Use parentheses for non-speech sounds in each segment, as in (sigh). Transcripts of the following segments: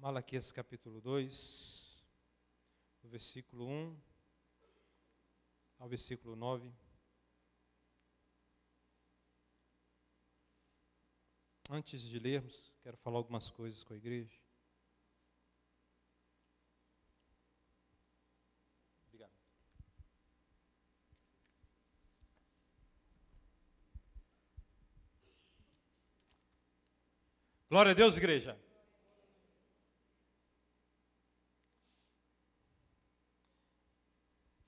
Malaquias capítulo 2, do versículo 1 ao versículo 9. Antes de lermos, quero falar algumas coisas com a igreja. Obrigado. Glória a Deus, igreja.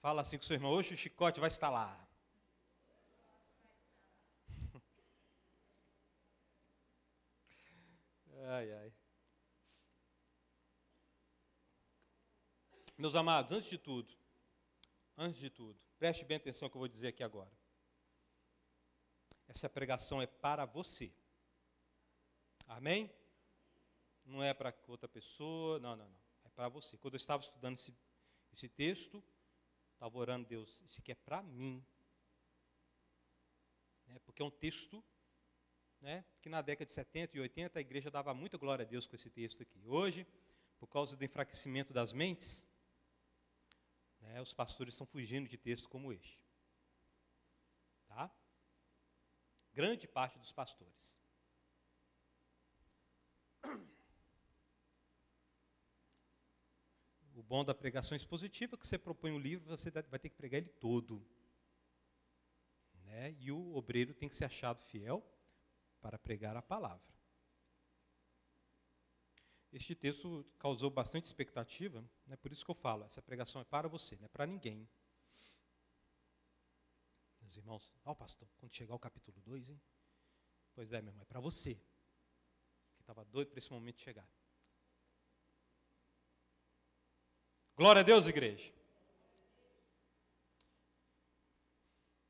Fala assim com seu irmão, hoje o chicote vai estalar. (laughs) ai, ai. Meus amados, antes de tudo, antes de tudo, preste bem atenção no que eu vou dizer aqui agora. Essa pregação é para você. Amém? Não é para outra pessoa, não, não, não. É para você. Quando eu estava estudando esse, esse texto, estava orando, Deus, isso aqui é para mim. Né? Porque é um texto né, que na década de 70 e 80 a igreja dava muita glória a Deus com esse texto aqui. Hoje, por causa do enfraquecimento das mentes, né, os pastores estão fugindo de textos como este. Tá? Grande parte dos pastores. bom da pregação expositiva que você propõe um livro, você vai ter que pregar ele todo. Né? E o obreiro tem que ser achado fiel para pregar a palavra. Este texto causou bastante expectativa, né? por isso que eu falo, essa pregação é para você, não é para ninguém. Meus irmãos, ó oh, pastor, quando chegar o capítulo 2, hein? Pois é, meu irmão, é para você, que estava doido para esse momento chegar. Glória a Deus, igreja.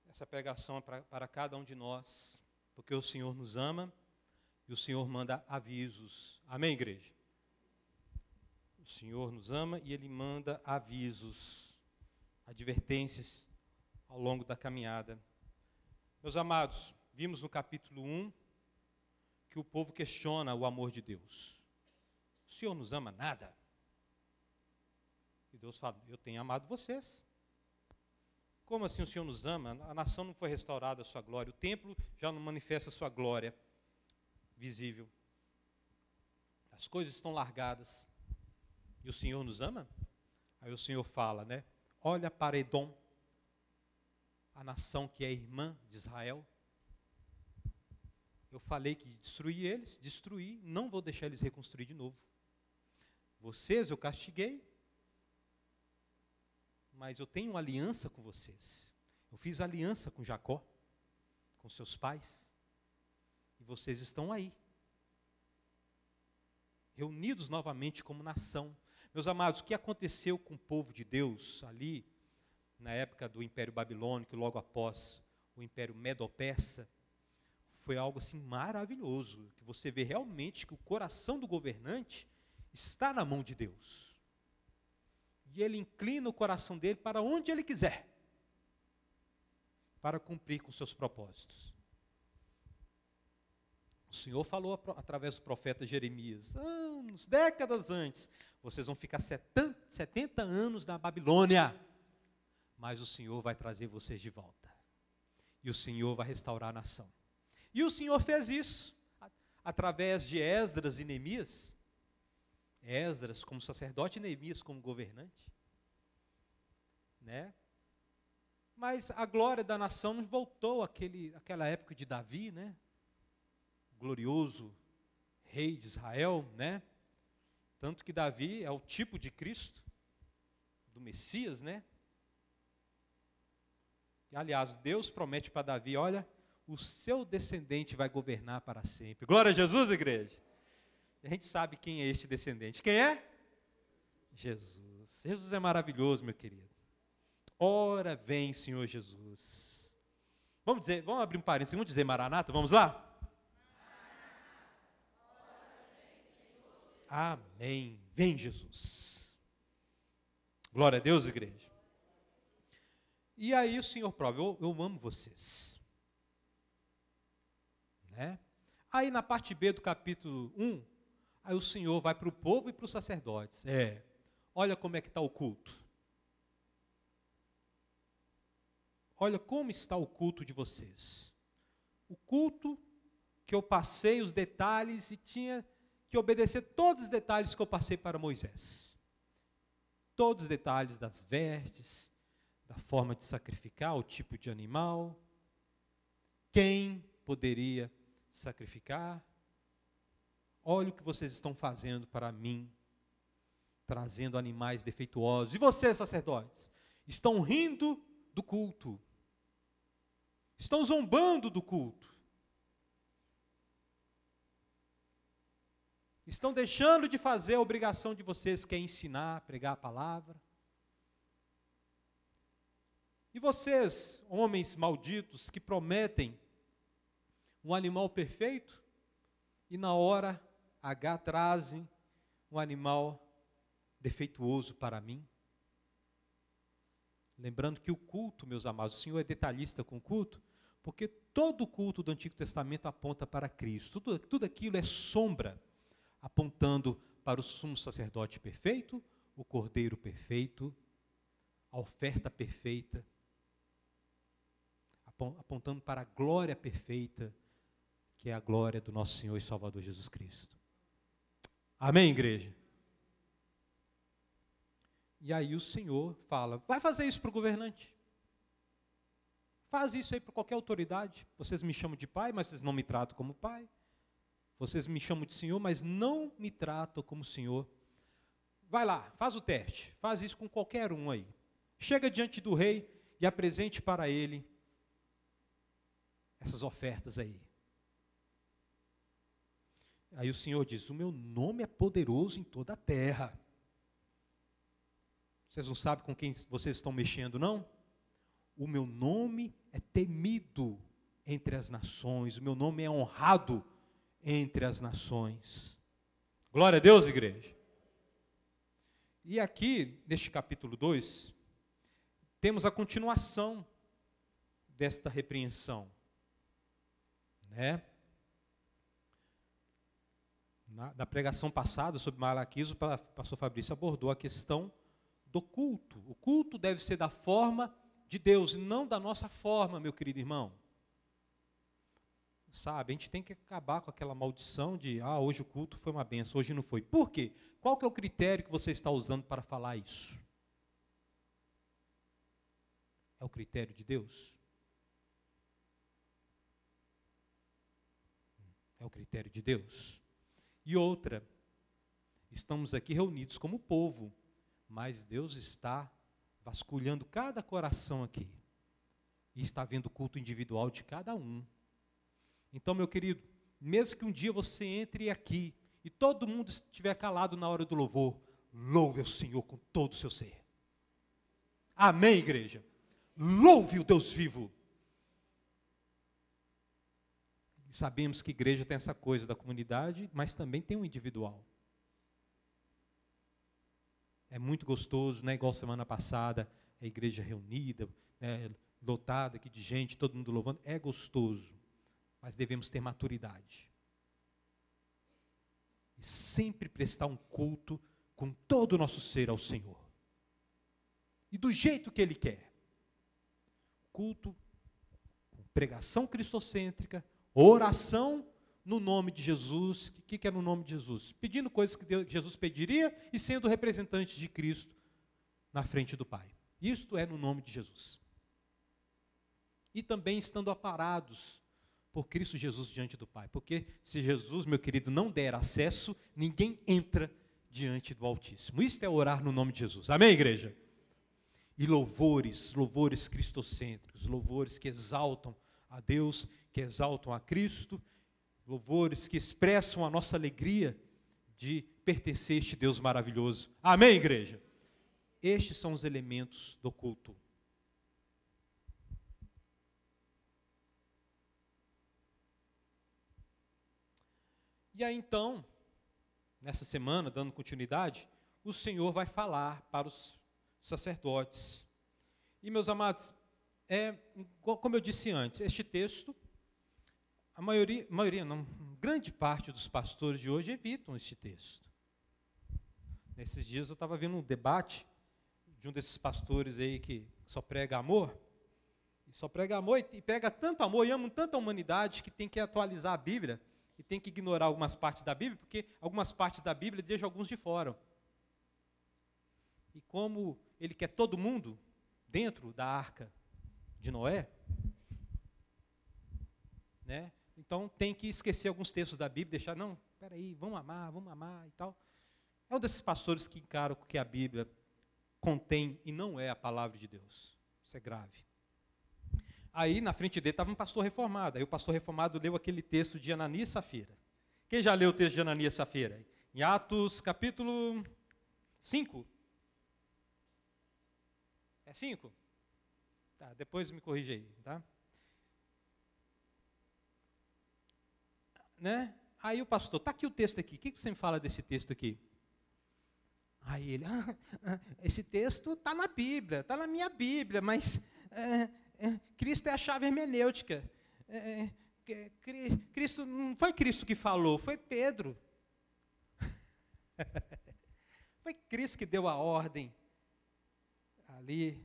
Essa pregação é para, para cada um de nós, porque o Senhor nos ama e o Senhor manda avisos. Amém, igreja? O Senhor nos ama e Ele manda avisos, advertências ao longo da caminhada. Meus amados, vimos no capítulo 1 que o povo questiona o amor de Deus. O Senhor nos ama nada. Deus fala: Eu tenho amado vocês. Como assim o Senhor nos ama? A nação não foi restaurada a sua glória, o templo já não manifesta a sua glória visível. As coisas estão largadas. E o Senhor nos ama? Aí o Senhor fala, né? Olha para Edom, a nação que é irmã de Israel. Eu falei que destruí eles, destruí, não vou deixar eles reconstruir de novo. Vocês eu castiguei, mas eu tenho aliança com vocês. Eu fiz aliança com Jacó, com seus pais, e vocês estão aí, reunidos novamente como nação. Meus amados, o que aconteceu com o povo de Deus ali, na época do Império Babilônico, logo após o Império Medo-Persa, foi algo assim maravilhoso, que você vê realmente que o coração do governante está na mão de Deus e ele inclina o coração dele para onde ele quiser, para cumprir com seus propósitos. O Senhor falou através do profeta Jeremias, anos, décadas antes: vocês vão ficar 70 anos na Babilônia, mas o Senhor vai trazer vocês de volta, e o Senhor vai restaurar a nação. E o Senhor fez isso através de Esdras e Neemias. Esdras como sacerdote e Neemias como governante. Né? Mas a glória da nação nos voltou àquele, àquela época de Davi, né? glorioso rei de Israel, né? Tanto que Davi é o tipo de Cristo, do Messias, né? E, aliás, Deus promete para Davi, olha, o seu descendente vai governar para sempre. Glória a Jesus, igreja. A gente sabe quem é este descendente. Quem é? Jesus. Jesus é maravilhoso, meu querido. Ora vem, Senhor Jesus. Vamos dizer, vamos abrir um parênteses, vamos dizer Maranata, vamos lá? Amém. Vem Jesus. Glória a Deus, igreja. E aí o Senhor prova, eu, eu amo vocês. Né? Aí na parte B do capítulo 1, Aí o Senhor vai para o povo e para os sacerdotes. É, olha como é que está o culto. Olha como está o culto de vocês. O culto que eu passei os detalhes e tinha que obedecer todos os detalhes que eu passei para Moisés. Todos os detalhes das vestes, da forma de sacrificar, o tipo de animal, quem poderia sacrificar. Olha o que vocês estão fazendo para mim, trazendo animais defeituosos. E vocês, sacerdotes, estão rindo do culto, estão zombando do culto, estão deixando de fazer a obrigação de vocês, que é ensinar, pregar a palavra. E vocês, homens malditos, que prometem um animal perfeito, e na hora H traze um animal defeituoso para mim. Lembrando que o culto, meus amados, o Senhor é detalhista com o culto, porque todo o culto do Antigo Testamento aponta para Cristo. Tudo, tudo aquilo é sombra apontando para o sumo sacerdote perfeito, o cordeiro perfeito, a oferta perfeita, apontando para a glória perfeita, que é a glória do nosso Senhor e Salvador Jesus Cristo. Amém, igreja? E aí o Senhor fala: vai fazer isso para o governante. Faz isso aí para qualquer autoridade. Vocês me chamam de pai, mas vocês não me tratam como pai. Vocês me chamam de senhor, mas não me tratam como senhor. Vai lá, faz o teste. Faz isso com qualquer um aí. Chega diante do rei e apresente para ele essas ofertas aí. Aí o Senhor diz: O meu nome é poderoso em toda a terra. Vocês não sabem com quem vocês estão mexendo, não? O meu nome é temido entre as nações, o meu nome é honrado entre as nações. Glória a Deus, igreja. E aqui, neste capítulo 2, temos a continuação desta repreensão, né? na, pregação passada sobre Malaquias, o pastor Fabrício abordou a questão do culto. O culto deve ser da forma de Deus, e não da nossa forma, meu querido irmão. Sabe, a gente tem que acabar com aquela maldição de, ah, hoje o culto foi uma benção, hoje não foi. Por quê? Qual que é o critério que você está usando para falar isso? É o critério de Deus? É o critério de Deus? E outra, estamos aqui reunidos como povo, mas Deus está vasculhando cada coração aqui e está vendo o culto individual de cada um. Então, meu querido, mesmo que um dia você entre aqui e todo mundo estiver calado na hora do louvor, louve o Senhor com todo o seu ser. Amém, igreja? Louve o Deus vivo. E sabemos que igreja tem essa coisa da comunidade, mas também tem o um individual. É muito gostoso, né? igual semana passada, a igreja reunida, né? lotada aqui de gente, todo mundo louvando. É gostoso, mas devemos ter maturidade. E sempre prestar um culto com todo o nosso ser ao Senhor. E do jeito que Ele quer. Culto, pregação cristocêntrica, Oração no nome de Jesus. O que, que é no nome de Jesus? Pedindo coisas que Deus, Jesus pediria e sendo representante de Cristo na frente do Pai. Isto é no nome de Jesus. E também estando aparados por Cristo Jesus diante do Pai. Porque se Jesus, meu querido, não der acesso, ninguém entra diante do Altíssimo. Isto é orar no nome de Jesus. Amém, igreja? E louvores, louvores cristocêntricos, louvores que exaltam a Deus, que exaltam a Cristo, louvores que expressam a nossa alegria de pertencer a este Deus maravilhoso. Amém, igreja? Estes são os elementos do culto. E aí então, nessa semana, dando continuidade, o Senhor vai falar para os sacerdotes. E meus amados, é, como eu disse antes, este texto, a maioria, maioria não, grande parte dos pastores de hoje evitam este texto. Nesses dias eu estava vendo um debate de um desses pastores aí que só prega amor, e só prega amor e, pega prega tanto amor e ama tanto a humanidade que tem que atualizar a Bíblia e tem que ignorar algumas partes da Bíblia, porque algumas partes da Bíblia deixam alguns de fora. E como ele quer todo mundo dentro da arca de Noé? Né? Então tem que esquecer alguns textos da Bíblia, deixar, não, peraí, vamos amar, vamos amar e tal. É um desses pastores que encaram o que a Bíblia contém e não é a palavra de Deus. Isso é grave. Aí na frente dele estava um pastor reformado. Aí o pastor reformado leu aquele texto de Ananias e Safira. Quem já leu o texto de Ananias e Safira? Em Atos capítulo 5. É 5? Tá, depois me corrija aí, tá? Né? Aí o pastor, tá aqui o texto aqui. O que você me fala desse texto aqui? Aí ele, (laughs) ah, ah, esse texto tá na Bíblia, tá na minha Bíblia, mas é, é, Cristo é a chave hermenêutica. É, é Cristo não foi Cristo que falou, foi Pedro. (laughs) foi Cristo que deu a ordem ali,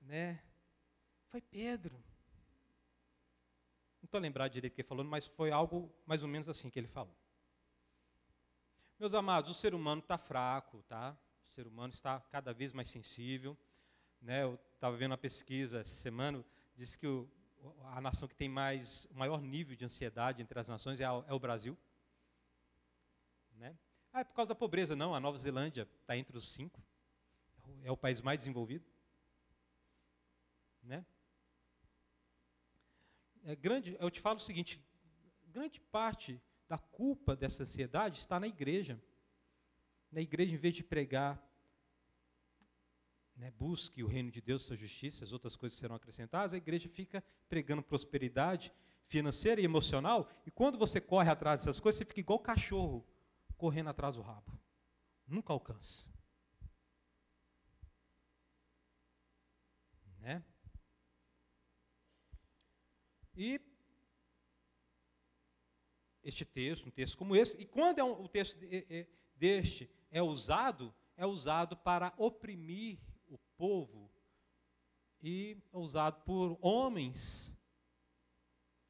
né? Foi Pedro. Não estou lembrado direito o que ele falou, mas foi algo mais ou menos assim que ele falou. Meus amados, o ser humano está fraco, tá? O ser humano está cada vez mais sensível. Né? Eu estava vendo uma pesquisa essa semana, disse que o, a nação que tem mais, o maior nível de ansiedade entre as nações é, a, é o Brasil. Né? Ah, é por causa da pobreza, não. A Nova Zelândia está entre os cinco. É o país mais desenvolvido. Né? é grande, eu te falo o seguinte, grande parte da culpa dessa ansiedade está na igreja. Na igreja, em vez de pregar, né, busque o reino de Deus, sua justiça, as outras coisas serão acrescentadas, a igreja fica pregando prosperidade financeira e emocional, e quando você corre atrás dessas coisas, você fica igual cachorro correndo atrás do rabo. Nunca alcança. Né? E este texto, um texto como esse, e quando é um, o texto deste é usado, é usado para oprimir o povo e é usado por homens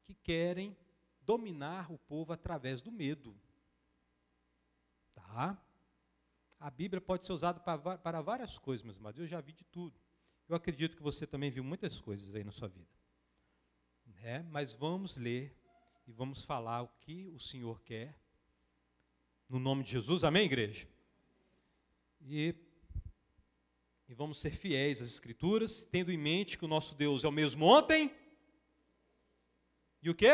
que querem dominar o povo através do medo. Tá? A Bíblia pode ser usada para, para várias coisas, mas Eu já vi de tudo. Eu acredito que você também viu muitas coisas aí na sua vida. É, mas vamos ler e vamos falar o que o Senhor quer. No nome de Jesus, amém, igreja? E, e vamos ser fiéis às Escrituras, tendo em mente que o nosso Deus é o mesmo ontem. E o que?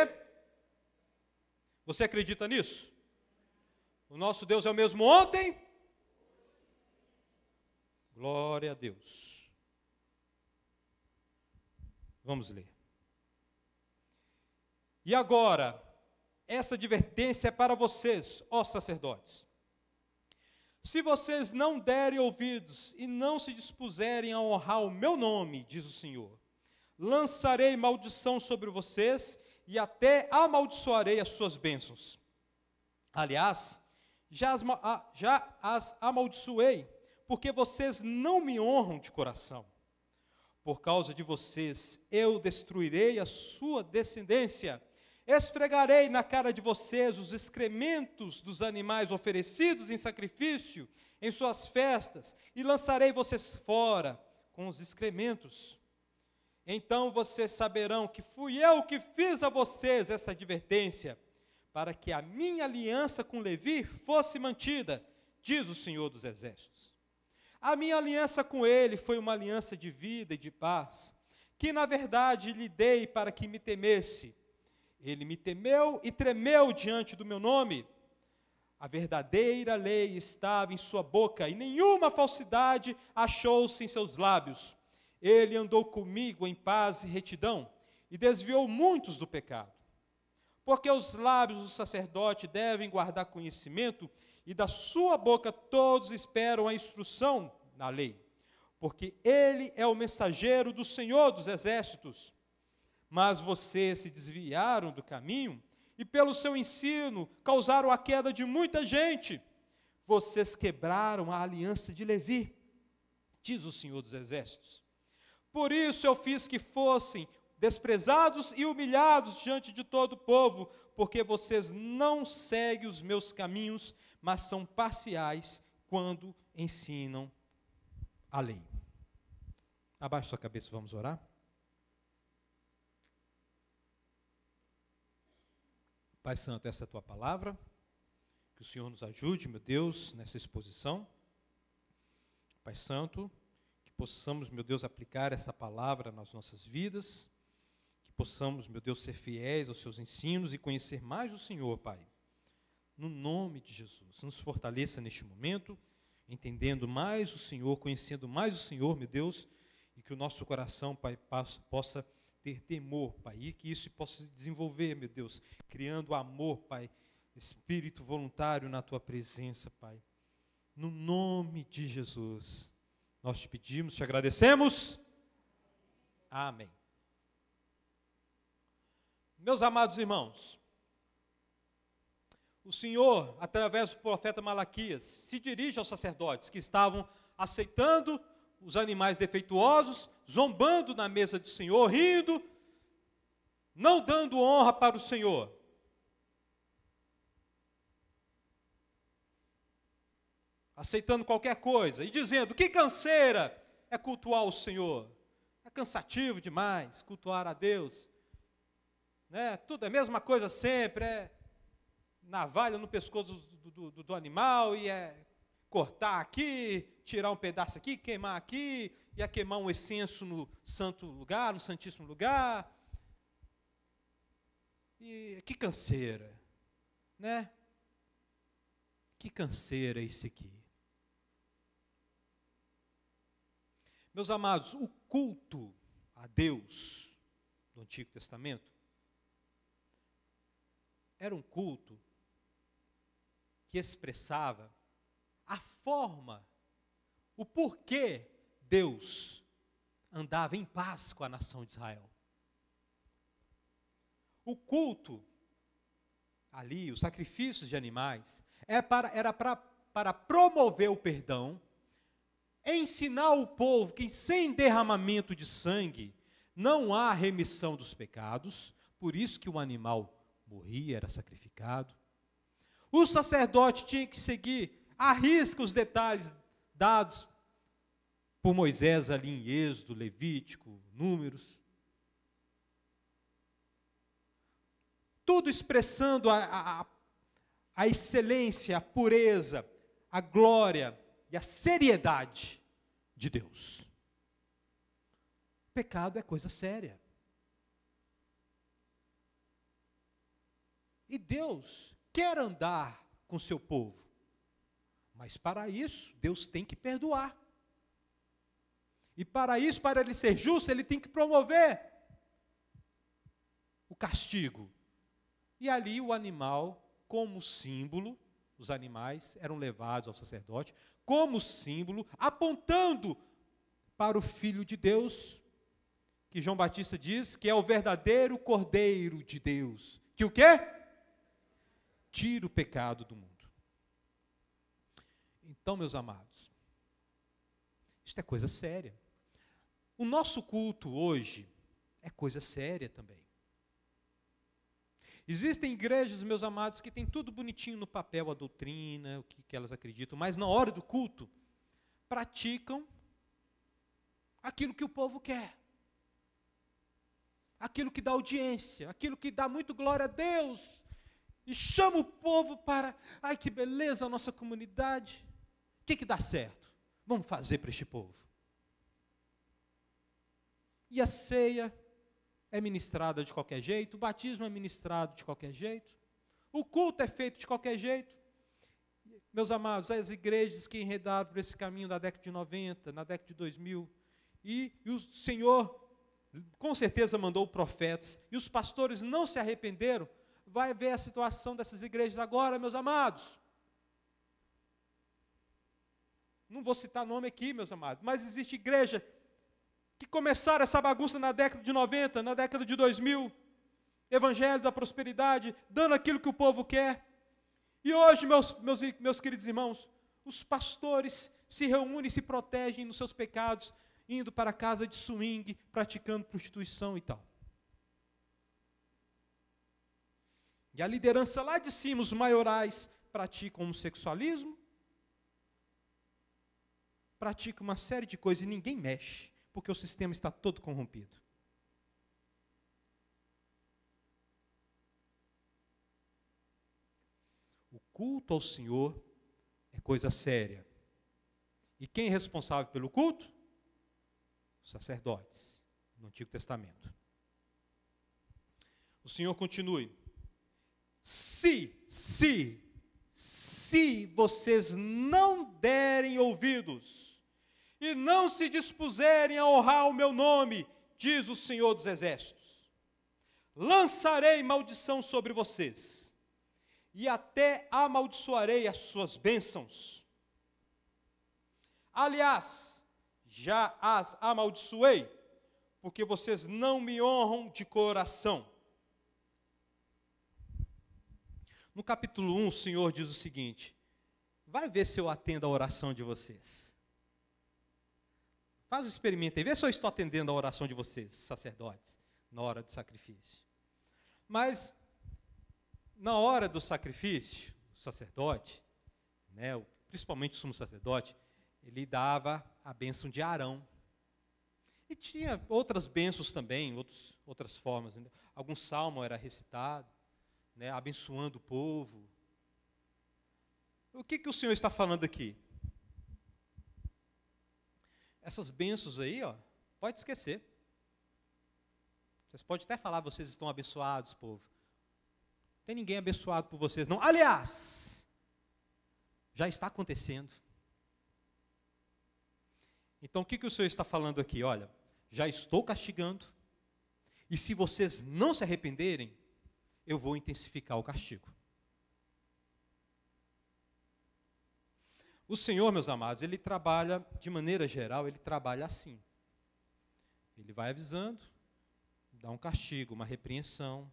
Você acredita nisso? O nosso Deus é o mesmo ontem? Glória a Deus. Vamos ler. E agora, essa advertência é para vocês, ó sacerdotes. Se vocês não derem ouvidos e não se dispuserem a honrar o meu nome, diz o Senhor, lançarei maldição sobre vocês e até amaldiçoarei as suas bênçãos. Aliás, já as, já as amaldiçoei, porque vocês não me honram de coração. Por causa de vocês, eu destruirei a sua descendência Esfregarei na cara de vocês os excrementos dos animais oferecidos em sacrifício em suas festas, e lançarei vocês fora com os excrementos. Então vocês saberão que fui eu que fiz a vocês essa advertência, para que a minha aliança com Levi fosse mantida, diz o Senhor dos Exércitos. A minha aliança com ele foi uma aliança de vida e de paz, que na verdade lhe dei para que me temesse ele me temeu e tremeu diante do meu nome. A verdadeira lei estava em sua boca, e nenhuma falsidade achou-se em seus lábios. Ele andou comigo em paz e retidão, e desviou muitos do pecado. Porque os lábios do sacerdote devem guardar conhecimento, e da sua boca todos esperam a instrução na lei. Porque ele é o mensageiro do Senhor dos exércitos mas vocês se desviaram do caminho e, pelo seu ensino, causaram a queda de muita gente. Vocês quebraram a aliança de Levi, diz o Senhor dos Exércitos. Por isso eu fiz que fossem desprezados e humilhados diante de todo o povo, porque vocês não seguem os meus caminhos, mas são parciais quando ensinam a lei. Abaixe sua cabeça, vamos orar. Pai Santo, esta é a tua palavra. Que o Senhor nos ajude, meu Deus, nessa exposição. Pai Santo, que possamos, meu Deus, aplicar essa palavra nas nossas vidas. Que possamos, meu Deus, ser fiéis aos seus ensinos e conhecer mais o Senhor, Pai. No nome de Jesus, nos fortaleça neste momento, entendendo mais o Senhor, conhecendo mais o Senhor, meu Deus, e que o nosso coração, Pai, possa ter temor, Pai, e que isso possa se desenvolver, meu Deus, criando amor, Pai, espírito voluntário na tua presença, Pai. No nome de Jesus, nós te pedimos, te agradecemos. Amém. Meus amados irmãos, o Senhor, através do profeta Malaquias, se dirige aos sacerdotes que estavam aceitando os animais defeituosos zombando na mesa do Senhor, rindo, não dando honra para o Senhor. Aceitando qualquer coisa e dizendo: que canseira é cultuar o Senhor. É cansativo demais cultuar a Deus. Né? Tudo é a mesma coisa sempre, é navalha no pescoço do, do, do animal e é cortar aqui, tirar um pedaço aqui, queimar aqui, ia queimar um incenso no santo lugar, no santíssimo lugar. E que canseira, né? Que canseira isso aqui. Meus amados, o culto a Deus do Antigo Testamento era um culto que expressava a forma, o porquê Deus andava em paz com a nação de Israel. O culto ali, os sacrifícios de animais, é para, era para promover o perdão, ensinar o povo que sem derramamento de sangue não há remissão dos pecados, por isso que o animal morria, era sacrificado. O sacerdote tinha que seguir à risca os detalhes dados por Moisés ali em Êxodo, Levítico, Números. Tudo expressando a, a, a excelência, a pureza, a glória e a seriedade de Deus. Pecado é coisa séria. E Deus quer andar com seu povo. Mas para isso, Deus tem que perdoar. E para isso, para ele ser justo, ele tem que promover o castigo. E ali o animal, como símbolo, os animais eram levados ao sacerdote, como símbolo, apontando para o Filho de Deus, que João Batista diz que é o verdadeiro Cordeiro de Deus, que o quê? Tira o pecado do mundo. Então, meus amados, isto é coisa séria. O nosso culto hoje é coisa séria também. Existem igrejas, meus amados, que tem tudo bonitinho no papel, a doutrina, o que, que elas acreditam, mas na hora do culto, praticam aquilo que o povo quer, aquilo que dá audiência, aquilo que dá muito glória a Deus, e chama o povo para, ai que beleza a nossa comunidade, o que, que dá certo? Vamos fazer para este povo. E a ceia é ministrada de qualquer jeito, o batismo é ministrado de qualquer jeito, o culto é feito de qualquer jeito. Meus amados, as igrejas que enredaram por esse caminho na década de 90, na década de 2000, e, e o Senhor com certeza mandou profetas, e os pastores não se arrependeram, vai ver a situação dessas igrejas agora, meus amados. Não vou citar nome aqui, meus amados, mas existe igreja que começaram essa bagunça na década de 90, na década de 2000, evangelho da prosperidade, dando aquilo que o povo quer. E hoje, meus, meus, meus queridos irmãos, os pastores se reúnem e se protegem nos seus pecados, indo para a casa de swing, praticando prostituição e tal. E a liderança lá de cima, os maiorais, praticam homossexualismo, praticam uma série de coisas e ninguém mexe porque o sistema está todo corrompido. O culto ao Senhor é coisa séria. E quem é responsável pelo culto? Os sacerdotes, no Antigo Testamento. O Senhor continue. Se, se, se vocês não derem ouvidos e não se dispuserem a honrar o meu nome, diz o Senhor dos Exércitos. Lançarei maldição sobre vocês, e até amaldiçoarei as suas bênçãos. Aliás, já as amaldiçoei, porque vocês não me honram de coração. No capítulo 1, o Senhor diz o seguinte: Vai ver se eu atendo a oração de vocês. Faz o experimento aí, vê se eu estou atendendo a oração de vocês, sacerdotes, na hora do sacrifício. Mas, na hora do sacrifício, o sacerdote, né, principalmente o sumo sacerdote, ele dava a bênção de Arão. E tinha outras bênçãos também, outros, outras formas. Né? Algum salmo era recitado, né, abençoando o povo. O que, que o Senhor está falando aqui? essas bênçãos aí, ó, pode esquecer. Vocês podem até falar, vocês estão abençoados, povo. Não tem ninguém abençoado por vocês, não. Aliás, já está acontecendo. Então, o que, que o Senhor está falando aqui? Olha, já estou castigando, e se vocês não se arrependerem, eu vou intensificar o castigo. O Senhor, meus amados, ele trabalha, de maneira geral, ele trabalha assim. Ele vai avisando, dá um castigo, uma repreensão.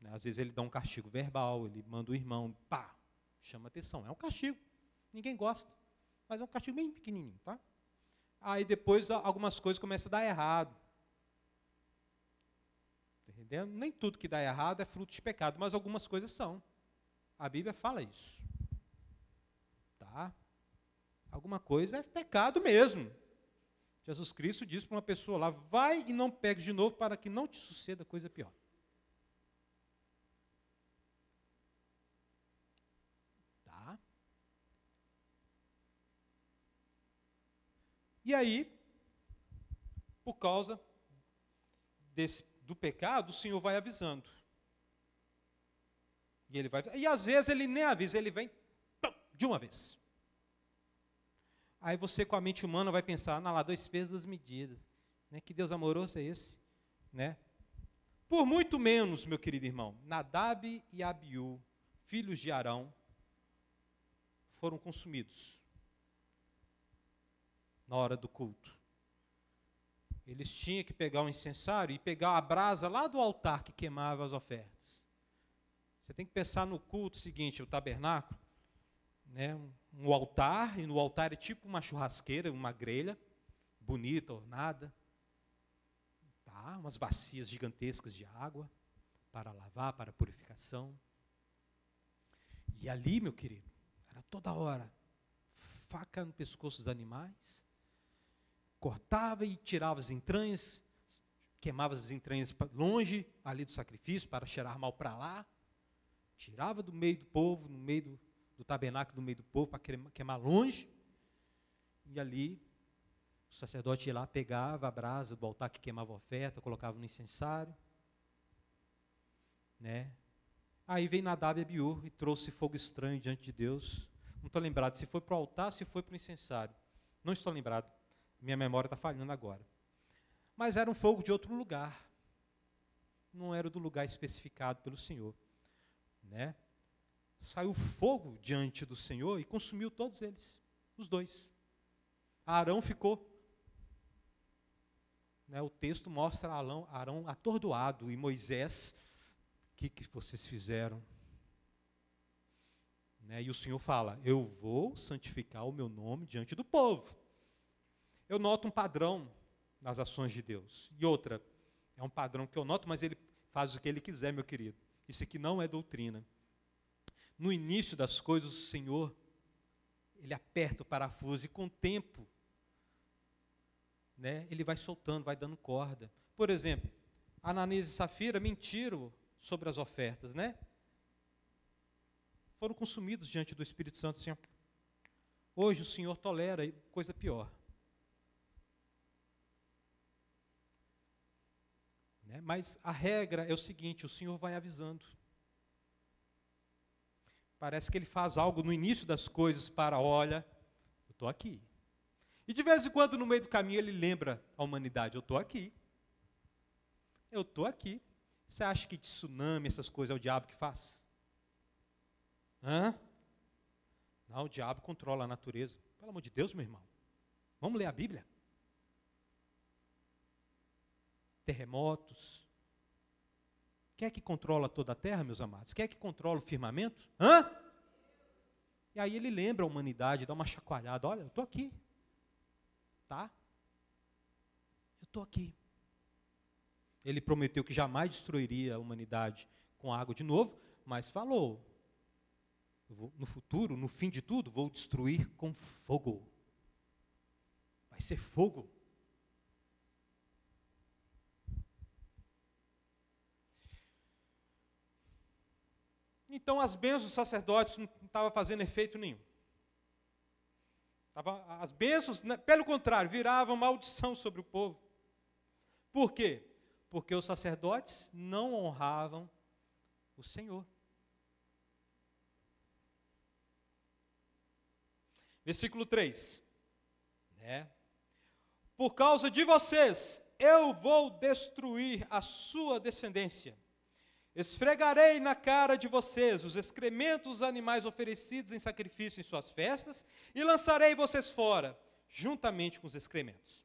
Né? Às vezes ele dá um castigo verbal, ele manda o irmão, pá, chama atenção. É um castigo, ninguém gosta, mas é um castigo bem pequenininho, tá? Aí depois algumas coisas começam a dar errado. Tá Nem tudo que dá errado é fruto de pecado, mas algumas coisas são. A Bíblia fala isso alguma coisa é pecado mesmo. Jesus Cristo diz para uma pessoa lá: vai e não pegue de novo para que não te suceda coisa pior. Tá? E aí, por causa desse, do pecado, o Senhor vai avisando. E ele vai, e às vezes ele nem avisa, ele vem de uma vez. Aí você, com a mente humana, vai pensar, na lá, dois pesos, duas medidas. Né? Que Deus amoroso é esse? Né? Por muito menos, meu querido irmão, Nadab e Abiú, filhos de Arão, foram consumidos na hora do culto. Eles tinham que pegar o um incensário e pegar a brasa lá do altar que queimava as ofertas. Você tem que pensar no culto seguinte, o tabernáculo, né? um altar, e no altar é tipo uma churrasqueira, uma grelha, bonita, ornada. Tá, umas bacias gigantescas de água para lavar, para purificação. E ali, meu querido, era toda hora faca no pescoço dos animais, cortava e tirava as entranhas, queimava as entranhas longe ali do sacrifício para cheirar mal para lá, tirava do meio do povo, no meio do, do tabernáculo do meio do povo para queimar longe. E ali o sacerdote ia lá, pegava a brasa do altar que queimava a oferta, colocava no incensário. Né? Aí veio Nadab e Abiú e trouxe fogo estranho diante de Deus. Não estou lembrado se foi para o altar, se foi para o incensário. Não estou lembrado. Minha memória está falhando agora. Mas era um fogo de outro lugar. Não era do lugar especificado pelo Senhor. Né? saiu fogo diante do Senhor e consumiu todos eles, os dois. Arão ficou. Né, o texto mostra Arão, Arão atordoado e Moisés, o que, que vocês fizeram? Né, e o Senhor fala: Eu vou santificar o meu nome diante do povo. Eu noto um padrão nas ações de Deus. E outra, é um padrão que eu noto, mas ele faz o que ele quiser, meu querido. Isso aqui não é doutrina. No início das coisas, o Senhor, ele aperta o parafuso e com o tempo, né, ele vai soltando, vai dando corda. Por exemplo, Ananias e Safira mentiram sobre as ofertas, né? Foram consumidos diante do Espírito Santo, assim, Hoje o Senhor tolera coisa pior. Né? Mas a regra é o seguinte: o Senhor vai avisando. Parece que ele faz algo no início das coisas para, olha, eu estou aqui. E de vez em quando, no meio do caminho, ele lembra a humanidade: eu estou aqui. Eu estou aqui. Você acha que tsunami, essas coisas, é o diabo que faz? Hã? Não, o diabo controla a natureza. Pelo amor de Deus, meu irmão. Vamos ler a Bíblia? Terremotos, quem é que controla toda a terra, meus amados? Quem é que controla o firmamento? Hã? E aí ele lembra a humanidade, dá uma chacoalhada: olha, eu estou aqui. Tá? Eu estou aqui. Ele prometeu que jamais destruiria a humanidade com água de novo, mas falou: vou, no futuro, no fim de tudo, vou destruir com fogo. Vai ser fogo. Então as bênçãos dos sacerdotes não estavam fazendo efeito nenhum. As bênçãos, né, pelo contrário, viravam maldição sobre o povo. Por quê? Porque os sacerdotes não honravam o Senhor. Versículo 3. Né? Por causa de vocês, eu vou destruir a sua descendência Esfregarei na cara de vocês os excrementos dos animais oferecidos em sacrifício em suas festas, e lançarei vocês fora, juntamente com os excrementos.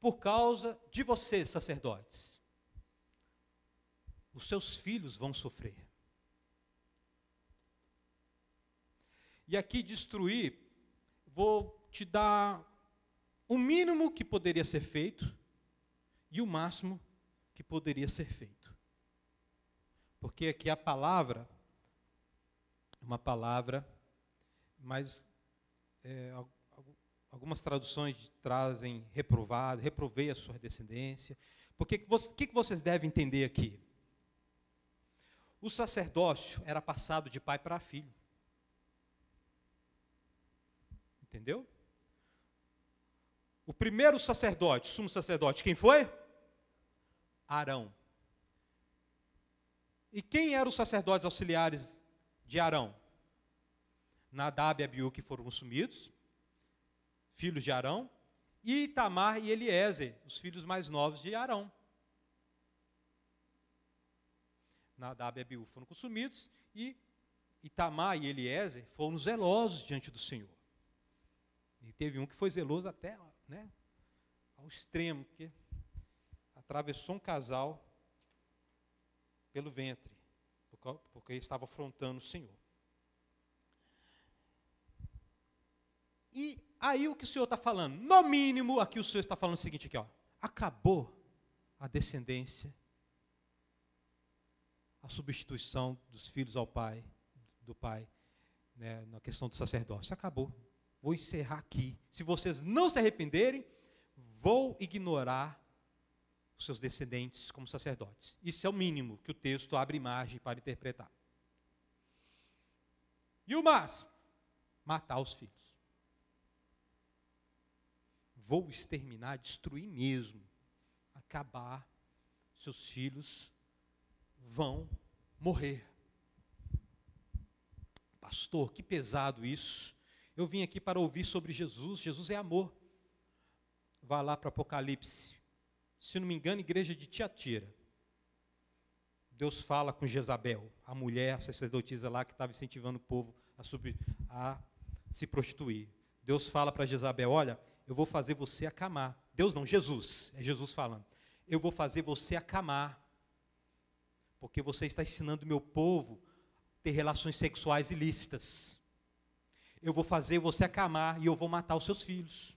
Por causa de vocês, sacerdotes, os seus filhos vão sofrer. E aqui destruir, vou te dar o mínimo que poderia ser feito e o máximo que poderia ser feito. Porque aqui a palavra, uma palavra, mas é, algumas traduções trazem reprovado, reprovei a sua descendência. Porque o que, que vocês devem entender aqui? O sacerdócio era passado de pai para filho. Entendeu? O primeiro sacerdote, sumo sacerdote, quem foi? Arão. E quem eram os sacerdotes auxiliares de Arão? Nadab e Abiú, que foram consumidos, filhos de Arão, e Itamar e Eliezer, os filhos mais novos de Arão. Nadab e Abiú foram consumidos, e Itamar e Eliezer foram zelosos diante do Senhor. E teve um que foi zeloso até né, ao extremo, porque atravessou um casal pelo ventre, porque estava afrontando o Senhor. E aí o que o Senhor está falando? No mínimo, aqui o Senhor está falando o seguinte aqui, ó. Acabou a descendência, a substituição dos filhos ao pai, do pai, né, na questão do sacerdócio. Acabou. Vou encerrar aqui. Se vocês não se arrependerem, vou ignorar os seus descendentes como sacerdotes. Isso é o mínimo que o texto abre margem para interpretar. E o mais? Matar os filhos. Vou exterminar, destruir mesmo, acabar. Seus filhos vão morrer. Pastor, que pesado isso. Eu vim aqui para ouvir sobre Jesus. Jesus é amor. Vá lá para Apocalipse se não me engano, igreja de Tiatira. Deus fala com Jezabel, a mulher sacerdotisa lá que estava incentivando o povo a, a se prostituir. Deus fala para Jezabel: Olha, eu vou fazer você acamar. Deus não, Jesus, é Jesus falando. Eu vou fazer você acamar, porque você está ensinando meu povo a ter relações sexuais ilícitas. Eu vou fazer você acamar e eu vou matar os seus filhos.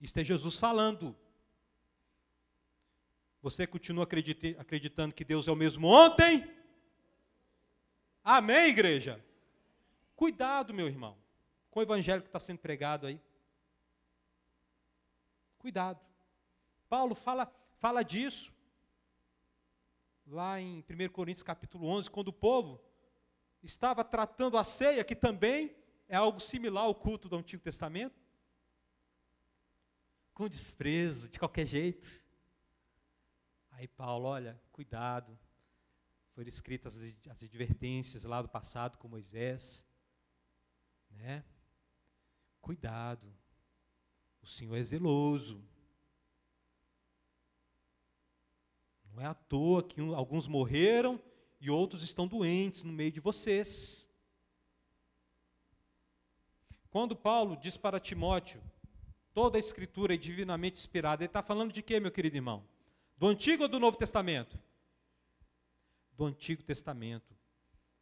Isso é Jesus falando. Você continua acreditando que Deus é o mesmo ontem? Amém, igreja? Cuidado, meu irmão, com o evangelho que está sendo pregado aí. Cuidado. Paulo fala, fala disso lá em 1 Coríntios capítulo 11, quando o povo estava tratando a ceia, que também é algo similar ao culto do Antigo Testamento, com desprezo, de qualquer jeito. Aí Paulo, olha, cuidado. Foram escritas as, advertências lá do passado com Moisés, né? Cuidado. O Senhor é zeloso. Não é à toa que alguns morreram e outros estão doentes no meio de vocês. Quando Paulo diz para Timóteo, toda a escritura é divinamente inspirada, ele está falando de quê, meu querido irmão? Do Antigo ou do Novo Testamento? Do Antigo Testamento.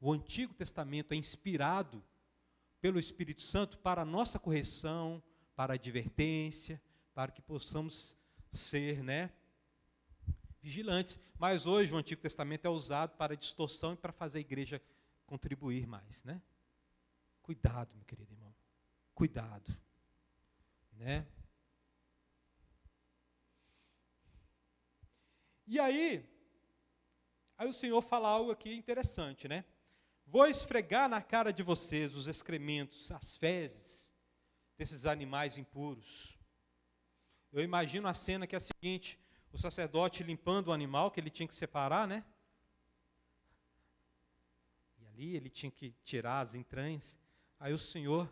O Antigo Testamento é inspirado pelo Espírito Santo para a nossa correção, para a advertência, para que possamos ser, né, vigilantes. Mas hoje o Antigo Testamento é usado para distorção e para fazer a igreja contribuir mais, né? Cuidado, meu querido irmão. Cuidado, né? E aí, aí o Senhor fala algo aqui interessante, né? Vou esfregar na cara de vocês os excrementos, as fezes desses animais impuros. Eu imagino a cena que é a seguinte: o sacerdote limpando o animal que ele tinha que separar, né? E ali ele tinha que tirar as entranhas. Aí o Senhor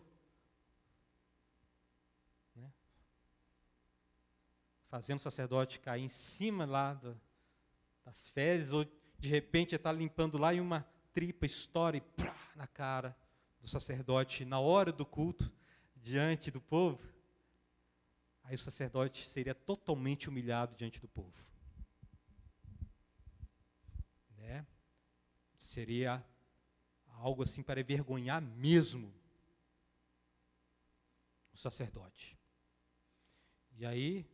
fazendo o sacerdote cair em cima lá do, das fezes, ou de repente está limpando lá e uma tripa estoura e prá, na cara do sacerdote na hora do culto, diante do povo, aí o sacerdote seria totalmente humilhado diante do povo. Né? Seria algo assim para envergonhar mesmo o sacerdote. E aí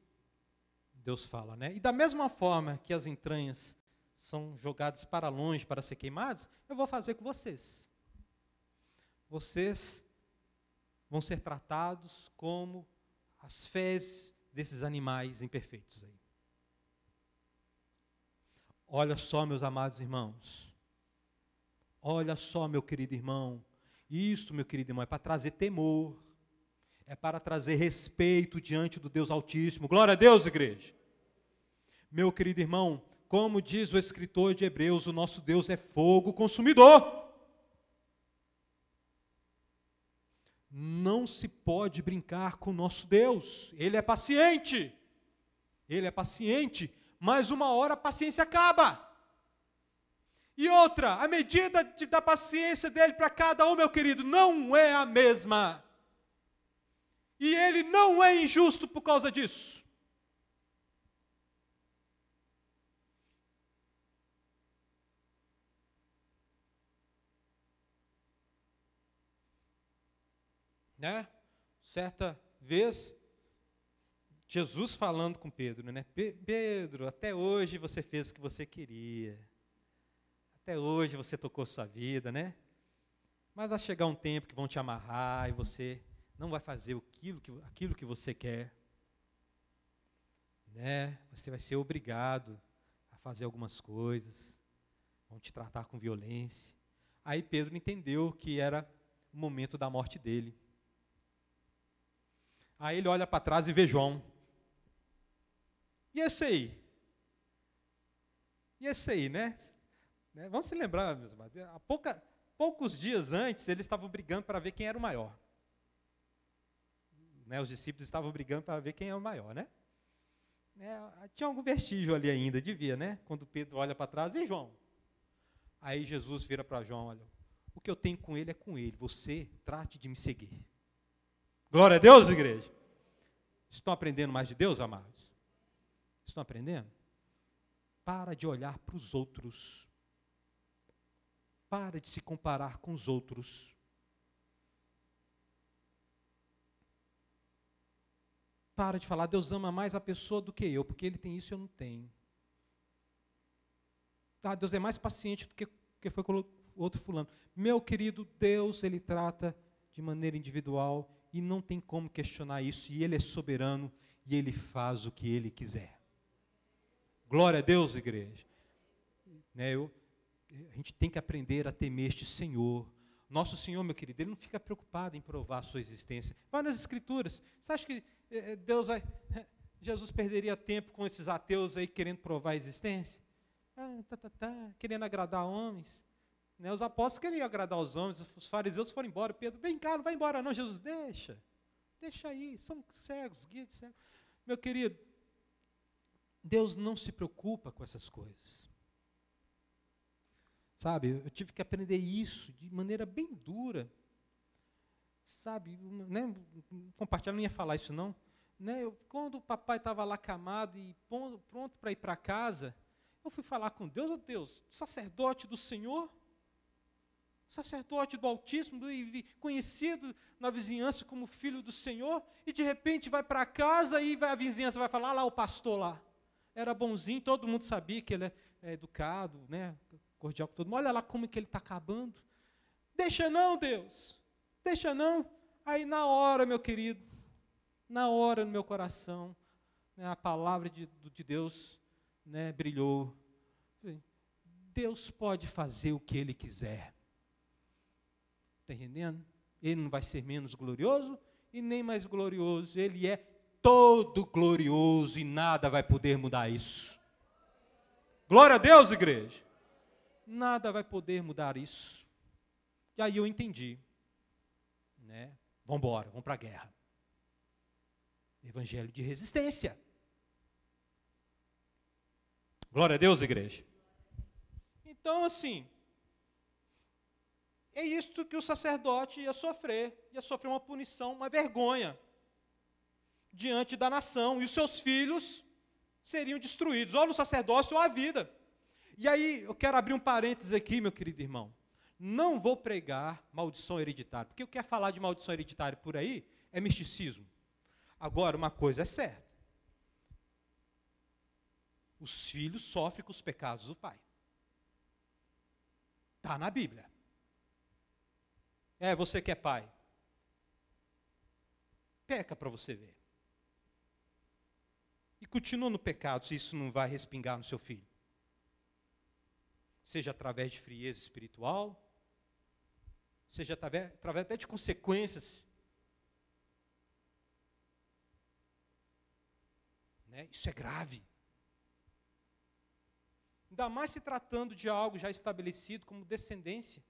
Deus fala, né? E da mesma forma que as entranhas são jogadas para longe para ser queimadas, eu vou fazer com vocês. Vocês vão ser tratados como as fezes desses animais imperfeitos aí. Olha só, meus amados irmãos. Olha só, meu querido irmão. Isto, meu querido irmão, é para trazer temor. É para trazer respeito diante do Deus Altíssimo. Glória a Deus, igreja. Meu querido irmão, como diz o escritor de Hebreus, o nosso Deus é fogo consumidor. Não se pode brincar com o nosso Deus, ele é paciente. Ele é paciente, mas uma hora a paciência acaba. E outra, a medida de, da paciência dele para cada um, meu querido, não é a mesma. E ele não é injusto por causa disso. né? Certa vez, Jesus falando com Pedro, né? Pedro, até hoje você fez o que você queria. Até hoje você tocou sua vida, né? Mas vai chegar um tempo que vão te amarrar e você não vai fazer aquilo que, aquilo que você quer. Né? Você vai ser obrigado a fazer algumas coisas. Vão te tratar com violência. Aí Pedro entendeu que era o momento da morte dele. Aí ele olha para trás e vê João. E esse aí? E esse aí, né? né? Vamos se lembrar, meus amados, é, há pouca, poucos dias antes eles estavam brigando para ver quem era o maior. Né, os discípulos estavam brigando para ver quem é o maior, né? É, tinha algum vestígio ali ainda, devia, né? Quando Pedro olha para trás, e João? Aí Jesus vira para João, olha, o que eu tenho com ele é com ele, você trate de me seguir. Glória a Deus, igreja. Estão aprendendo mais de Deus, amados? Estão aprendendo? Para de olhar para os outros. Para de se comparar com os outros. Para de falar, Deus ama mais a pessoa do que eu, porque ele tem isso e eu não tenho. Ah, Deus é mais paciente do que, que foi com o outro fulano. Meu querido Deus, ele trata de maneira individual e não tem como questionar isso, e Ele é soberano e Ele faz o que Ele quiser. Glória a Deus, igreja. Né, eu, a gente tem que aprender a temer este Senhor. Nosso Senhor, meu querido, Ele não fica preocupado em provar a sua existência. Vai nas Escrituras. Você acha que eh, eh, Deus vai. (laughs) Jesus perderia tempo com esses ateus aí querendo provar a existência? Ah, tá, tá, tá, querendo agradar homens? Né? Os apóstolos queriam agradar os homens, os fariseus foram embora. Pedro, vem cá, não vai embora não, Jesus, deixa. Deixa aí, são cegos, guia de cegos. Meu querido, Deus não se preocupa com essas coisas. Sabe, eu tive que aprender isso de maneira bem dura. Sabe, né, compartilhar, não ia falar isso não. Né, eu, quando o papai estava lá camado e pronto para ir para casa, eu fui falar com Deus, oh Deus, sacerdote do Senhor, sacerdote do Altíssimo, conhecido na vizinhança como filho do Senhor, e de repente vai para casa e a vizinhança vai falar: ah, lá o pastor lá. Era bonzinho, todo mundo sabia que ele é, é educado, né, cordial com todo mundo. Olha lá como que ele está acabando. Deixa não, Deus. Deixa não. Aí na hora, meu querido, na hora no meu coração, né, a palavra de, de Deus né, brilhou. Deus pode fazer o que Ele quiser. Está entendendo? Ele não vai ser menos glorioso e nem mais glorioso. Ele é todo glorioso e nada vai poder mudar isso. Glória a Deus, igreja. Nada vai poder mudar isso. E aí eu entendi. Né? Vamos embora, vamos para a guerra. Evangelho de resistência. Glória a Deus, igreja. Então, assim, é isto que o sacerdote ia sofrer, ia sofrer uma punição, uma vergonha diante da nação, e os seus filhos seriam destruídos, ou no sacerdócio ou a vida. E aí eu quero abrir um parênteses aqui, meu querido irmão. Não vou pregar maldição hereditária, porque o que é falar de maldição hereditária por aí é misticismo. Agora, uma coisa é certa: os filhos sofrem com os pecados do pai. Está na Bíblia. É, você que é pai. Peca para você ver. E continua no pecado se isso não vai respingar no seu filho. Seja através de frieza espiritual, seja através, até de consequências. Né? Isso é grave. Ainda mais se tratando de algo já estabelecido como descendência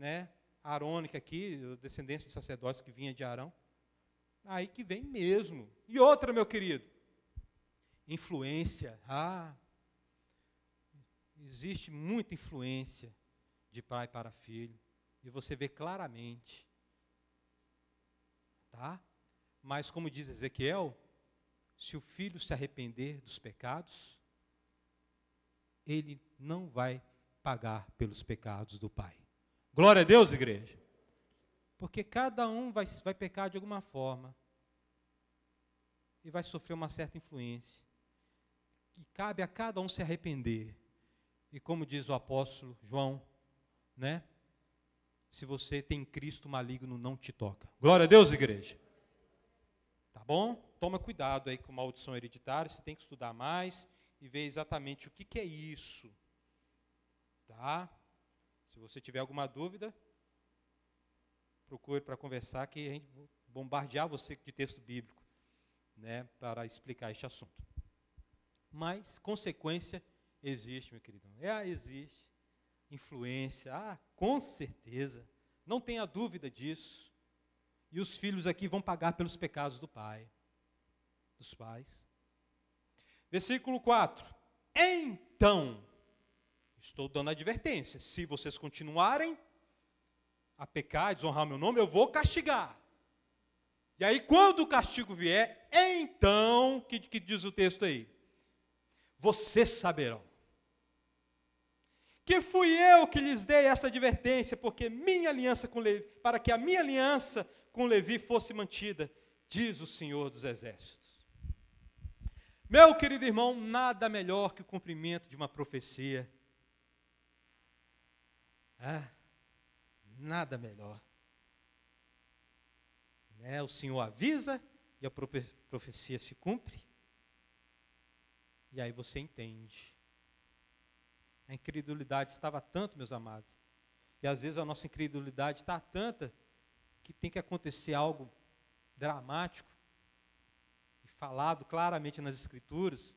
né, arônica aqui, descendência de sacerdotes que vinha de Arão. Aí que vem mesmo. E outra, meu querido, influência. Ah, existe muita influência de pai para filho, e você vê claramente. Tá? Mas como diz Ezequiel, se o filho se arrepender dos pecados, ele não vai pagar pelos pecados do pai. Glória a Deus, igreja. Porque cada um vai, vai pecar de alguma forma. E vai sofrer uma certa influência. E cabe a cada um se arrepender. E como diz o apóstolo João, né? Se você tem Cristo maligno, não te toca. Glória a Deus, igreja. Tá bom? Toma cuidado aí com maldição hereditária, você tem que estudar mais e ver exatamente o que, que é isso. Tá? Se você tiver alguma dúvida, procure para conversar que a gente bombardear você de texto bíblico, né, para explicar este assunto. Mas consequência existe, meu querido. É, existe influência. Ah, com certeza. Não tenha dúvida disso. E os filhos aqui vão pagar pelos pecados do pai, dos pais. Versículo 4. Então, Estou dando advertência. Se vocês continuarem a pecar, desonrar meu nome, eu vou castigar. E aí, quando o castigo vier, é então, que, que diz o texto aí? Vocês saberão que fui eu que lhes dei essa advertência, porque minha aliança com Levi, para que a minha aliança com Levi fosse mantida, diz o Senhor dos Exércitos. Meu querido irmão, nada melhor que o cumprimento de uma profecia ah, nada melhor. Né? O Senhor avisa e a profecia se cumpre. E aí você entende. A incredulidade estava tanto, meus amados. E às vezes a nossa incredulidade está tanta que tem que acontecer algo dramático e falado claramente nas Escrituras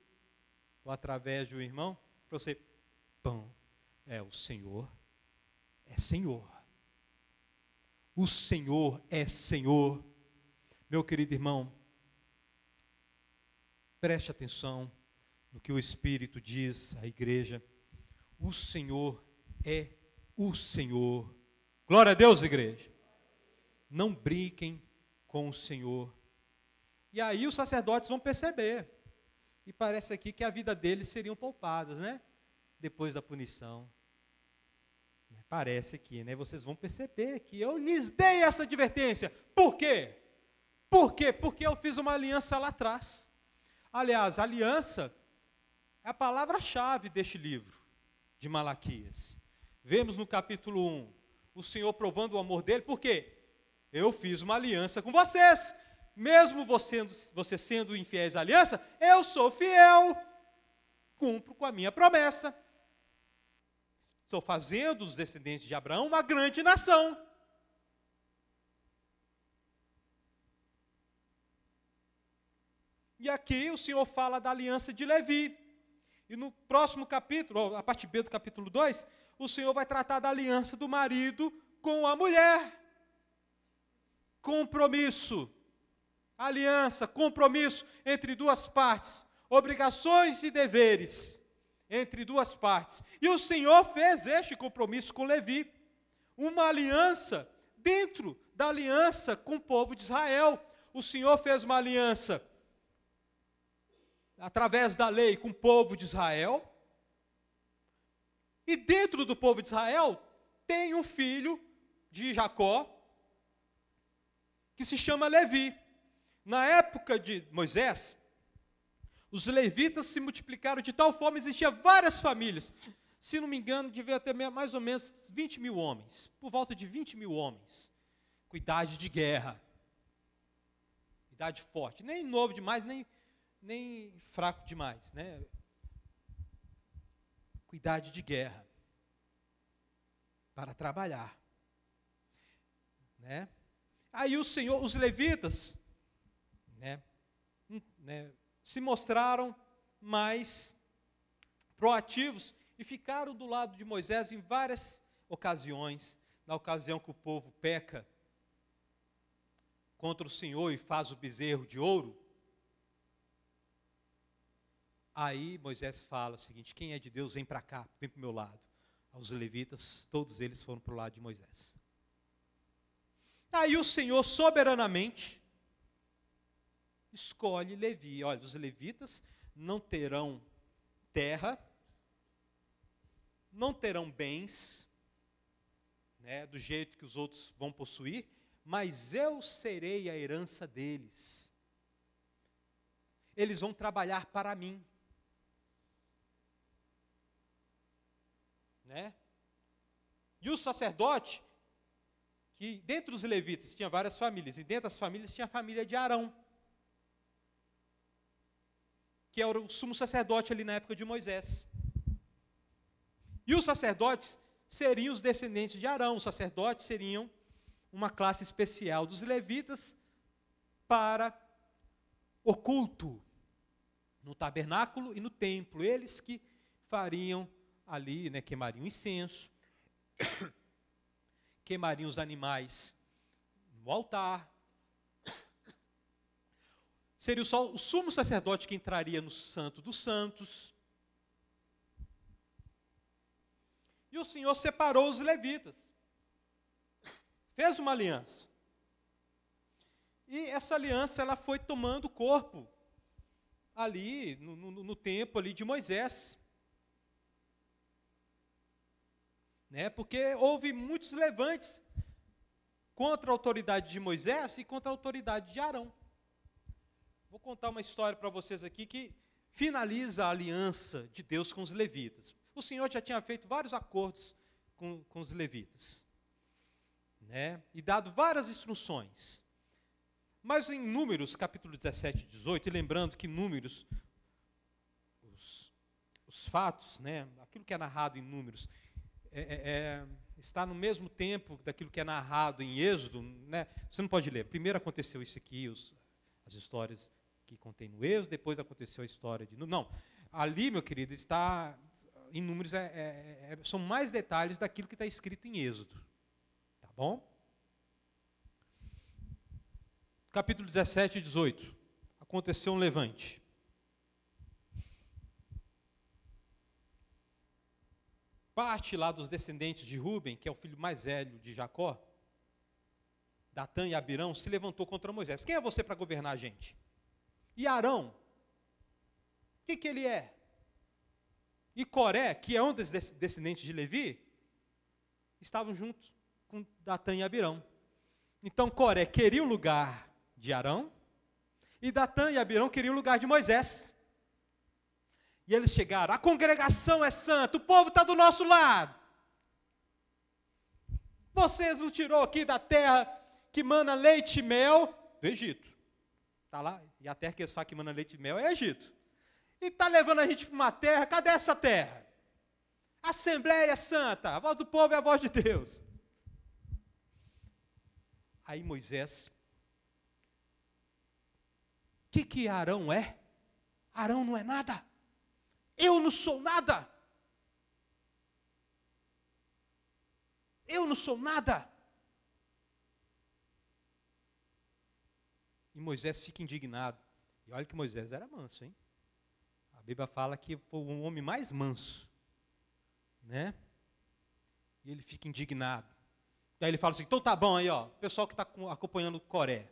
ou através de um irmão para você, pão, é o Senhor é Senhor. O Senhor é Senhor. Meu querido irmão, preste atenção no que o Espírito diz à igreja. O Senhor é o Senhor. Glória a Deus, igreja. Não brinquem com o Senhor. E aí os sacerdotes vão perceber. E parece aqui que a vida deles seriam poupadas, né? Depois da punição. Parece que, né? Vocês vão perceber que eu lhes dei essa advertência. Por quê? Por quê? Porque eu fiz uma aliança lá atrás. Aliás, aliança é a palavra-chave deste livro de Malaquias. Vemos no capítulo 1 o Senhor provando o amor dele, por quê? Eu fiz uma aliança com vocês. Mesmo você, você sendo infiéis à aliança, eu sou fiel, cumpro com a minha promessa. Estou fazendo os descendentes de Abraão uma grande nação. E aqui o Senhor fala da aliança de Levi. E no próximo capítulo, a parte B do capítulo 2, o Senhor vai tratar da aliança do marido com a mulher. Compromisso. Aliança, compromisso entre duas partes, obrigações e deveres entre duas partes. E o Senhor fez este compromisso com Levi, uma aliança dentro da aliança com o povo de Israel. O Senhor fez uma aliança através da lei com o povo de Israel. E dentro do povo de Israel tem um filho de Jacó que se chama Levi. Na época de Moisés, os levitas se multiplicaram de tal forma, existia várias famílias. Se não me engano, devia ter mais ou menos 20 mil homens, por volta de 20 mil homens, com idade de guerra, idade forte, nem novo demais, nem, nem fraco demais, né? com idade de guerra, para trabalhar. Né? Aí o Senhor, os levitas, né? Hum, né se mostraram mais proativos e ficaram do lado de Moisés em várias ocasiões. Na ocasião que o povo peca contra o Senhor e faz o bezerro de ouro, aí Moisés fala o seguinte: quem é de Deus, vem para cá, vem para o meu lado. Os levitas, todos eles foram para o lado de Moisés. Aí o Senhor soberanamente escolhe Levi. Olha, os levitas não terão terra, não terão bens, né, do jeito que os outros vão possuir, mas eu serei a herança deles. Eles vão trabalhar para mim. Né? E o sacerdote, que dentro dos levitas tinha várias famílias, e dentro das famílias tinha a família de Arão que era o sumo sacerdote ali na época de Moisés. E os sacerdotes seriam os descendentes de Arão, os sacerdotes seriam uma classe especial dos levitas para o culto no tabernáculo e no templo, eles que fariam ali, né, queimariam incenso, (coughs) queimariam os animais no altar, seria só o sumo sacerdote que entraria no Santo dos Santos. E o Senhor separou os levitas. Fez uma aliança. E essa aliança ela foi tomando corpo ali no, no, no tempo ali de Moisés. Né? Porque houve muitos levantes contra a autoridade de Moisés e contra a autoridade de Arão. Vou contar uma história para vocês aqui que finaliza a aliança de Deus com os levitas. O Senhor já tinha feito vários acordos com, com os levitas, né? E dado várias instruções. Mas em Números, capítulo 17 e 18, e lembrando que Números, os, os fatos, né, aquilo que é narrado em Números, é, é, é, está no mesmo tempo daquilo que é narrado em Êxodo. Né? Você não pode ler. Primeiro aconteceu isso aqui, os, as histórias que contém no Êxodo, depois aconteceu a história de. Não, ali, meu querido, está. Em números é é, é, é, são mais detalhes daquilo que está escrito em Êxodo. Tá bom? Capítulo 17 e 18. Aconteceu um levante. Parte lá dos descendentes de Ruben, que é o filho mais velho de Jacó, Datã e Abirão se levantou contra Moisés. Quem é você para governar a gente? E Arão, o que, que ele é? E Coré, que é um dos descendentes de Levi, estavam juntos com Datã e Abirão. Então Coré queria o lugar de Arão, e Datã e Abirão queriam o lugar de Moisés. E eles chegaram, a congregação é santa, o povo está do nosso lado. Vocês nos tirou aqui da terra que mana leite e mel do Egito. Está lá, e a terra que eles falam que manda leite e mel é Egito. E está levando a gente para uma terra, cadê essa terra? Assembleia Santa, a voz do povo é a voz de Deus. Aí Moisés, o que, que Arão é? Arão não é nada. Eu não sou nada. Eu não sou nada. E Moisés fica indignado. E olha que Moisés era manso, hein? A Bíblia fala que foi o homem mais manso, né? E ele fica indignado. Daí ele fala assim: então tá bom aí, ó, pessoal que está acompanhando Coré.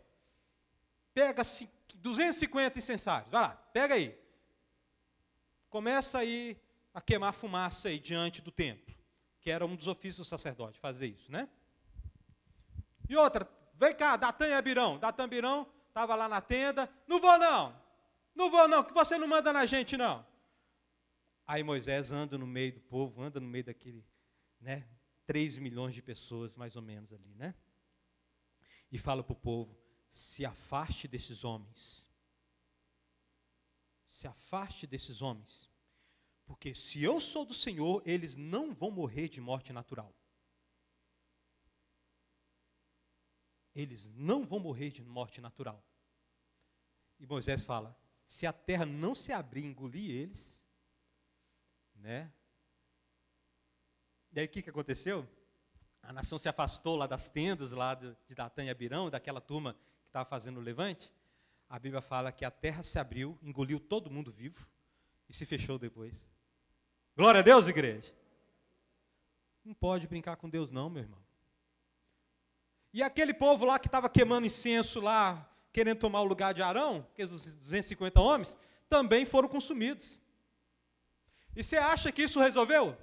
Pega 250 incensários, vai lá, pega aí. Começa aí a queimar fumaça aí diante do templo, que era um dos ofícios do sacerdote, fazer isso, né? E outra, vem cá, Datan e Abirão. Datan e Abirão estava lá na tenda. Não vou não, não vou não, que você não manda na gente não. Aí Moisés anda no meio do povo, anda no meio daquele, né, 3 milhões de pessoas mais ou menos ali, né? E fala para o povo: se afaste desses homens. Se afaste desses homens. Porque se eu sou do Senhor, eles não vão morrer de morte natural. Eles não vão morrer de morte natural. E Moisés fala: se a terra não se abrir e engolir eles, né? E aí o que, que aconteceu? A nação se afastou lá das tendas, lá de Datã e Abirão, daquela turma que estava fazendo o levante. A Bíblia fala que a terra se abriu, engoliu todo mundo vivo e se fechou depois. Glória a Deus, igreja! Não pode brincar com Deus, não, meu irmão. E aquele povo lá que estava queimando incenso lá, querendo tomar o lugar de Arão, aqueles é 250 homens, também foram consumidos. E você acha que isso resolveu?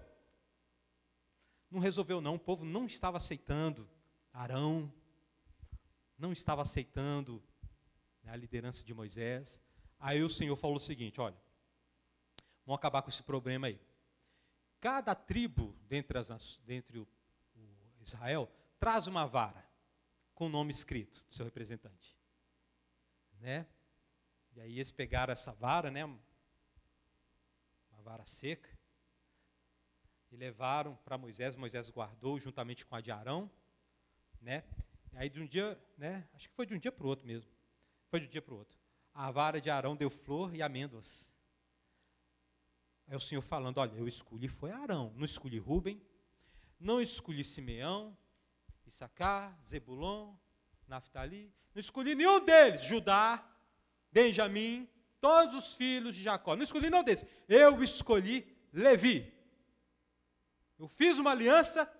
Não resolveu, não. O povo não estava aceitando Arão, não estava aceitando né, a liderança de Moisés. Aí o Senhor falou o seguinte: olha, vamos acabar com esse problema aí. Cada tribo dentre, as, dentre o, o Israel traz uma vara com o nome escrito do seu representante. Né? E aí eles pegaram essa vara, né? uma vara seca, e levaram para Moisés, Moisés guardou juntamente com a de Arão, né? E aí de um dia, né? Acho que foi de um dia para o outro mesmo. Foi de um dia para o outro. A vara de Arão deu flor e amêndoas. Aí o Senhor falando, olha, eu escolhi foi Arão, não escolhi Rubem, não escolhi Simeão, Issacar, Zebulon, Naftali. Não escolhi nenhum deles. Judá, Benjamim, todos os filhos de Jacó. Não escolhi nenhum deles. Eu escolhi Levi. Eu fiz uma aliança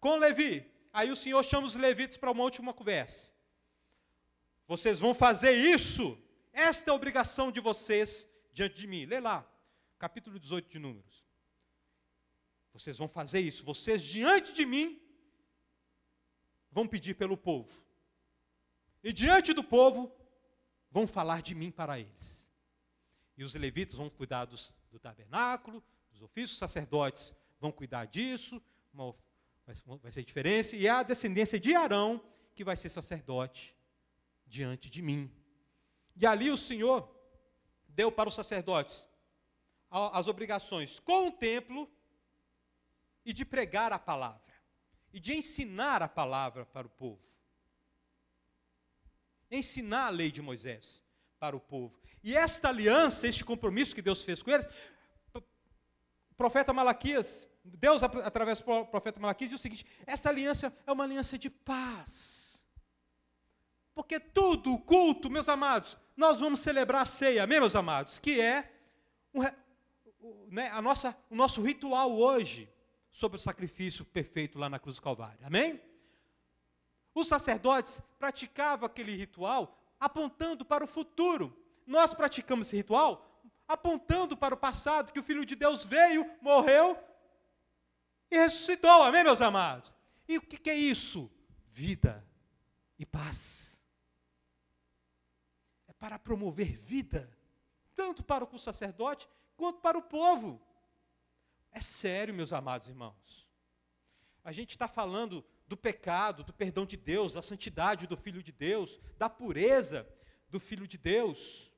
com Levi. Aí o Senhor chama os levitas para uma última conversa. Vocês vão fazer isso. Esta é a obrigação de vocês diante de mim. Lê lá, capítulo 18 de Números. Vocês vão fazer isso. Vocês diante de mim vão pedir pelo povo. E diante do povo, vão falar de mim para eles. E os levitas vão cuidar dos, do tabernáculo, dos ofícios, os sacerdotes vão cuidar disso, uma, vai ser diferença, e é a descendência de Arão que vai ser sacerdote diante de mim. E ali o Senhor deu para os sacerdotes as obrigações com o templo e de pregar a palavra e de ensinar a palavra para o povo. Ensinar a lei de Moisés para o povo. E esta aliança, este compromisso que Deus fez com eles, o profeta Malaquias, Deus através do profeta Malaquias diz o seguinte: essa aliança é uma aliança de paz. Porque tudo, o culto, meus amados, nós vamos celebrar a ceia, amém, meus amados? Que é um, né, a nossa, o nosso ritual hoje sobre o sacrifício perfeito lá na cruz do Calvário. Amém? Os sacerdotes praticavam aquele ritual apontando para o futuro. Nós praticamos esse ritual apontando para o passado, que o Filho de Deus veio, morreu e ressuscitou. Amém, meus amados? E o que, é isso? Vida e paz. É para promover vida, tanto para o sacerdote quanto para o povo. É sério, meus amados irmãos. A gente está falando do pecado, do perdão de Deus, da santidade do Filho de Deus, da pureza do Filho de Deus.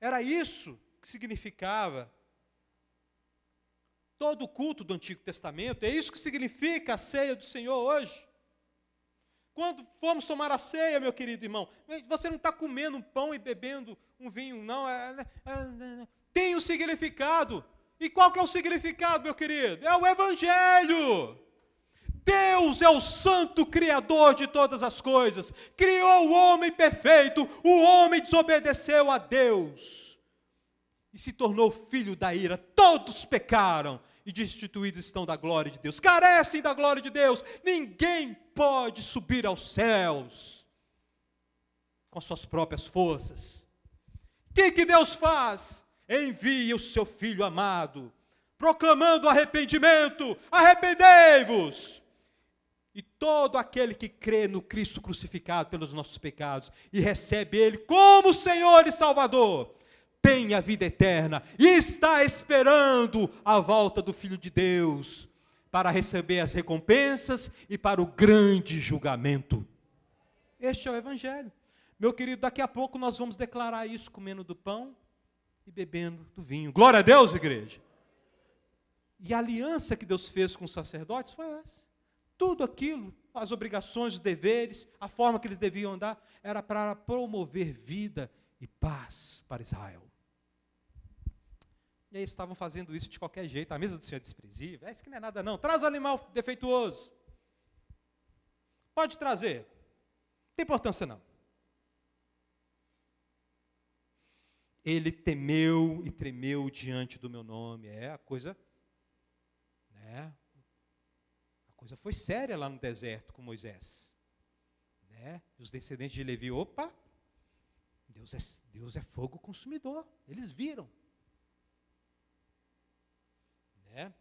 Era isso que significava todo o culto do Antigo Testamento, é isso que significa a ceia do Senhor hoje. Quando formos tomar a ceia, meu querido irmão, você não está comendo um pão e bebendo um vinho, não. É, é, é, é tem o um significado e qual que é o significado, meu querido? É o Evangelho. Deus é o santo criador de todas as coisas. Criou o homem perfeito, o homem desobedeceu a Deus e se tornou filho da ira. Todos pecaram e destituídos estão da glória de Deus. Carecem da glória de Deus. Ninguém pode subir aos céus com suas próprias forças. O que, que Deus faz? envia o seu filho amado, proclamando arrependimento: arrependei-vos! E todo aquele que crê no Cristo crucificado pelos nossos pecados e recebe Ele como Senhor e Salvador, tem a vida eterna e está esperando a volta do Filho de Deus para receber as recompensas e para o grande julgamento. Este é o Evangelho. Meu querido, daqui a pouco nós vamos declarar isso comendo do pão e bebendo do vinho. Glória a Deus, igreja! E a aliança que Deus fez com os sacerdotes foi essa. Tudo aquilo, as obrigações, os deveres, a forma que eles deviam andar, era para promover vida e paz para Israel. E aí estavam fazendo isso de qualquer jeito. A mesa do Senhor é desprezível. É isso que não é nada, não. Traz o animal defeituoso. Pode trazer. Não tem importância, não. Ele temeu e tremeu diante do meu nome. É a coisa, né? A coisa foi séria lá no deserto com Moisés, né? Os descendentes de Levi, opa, Deus é, Deus é fogo consumidor. Eles viram, né?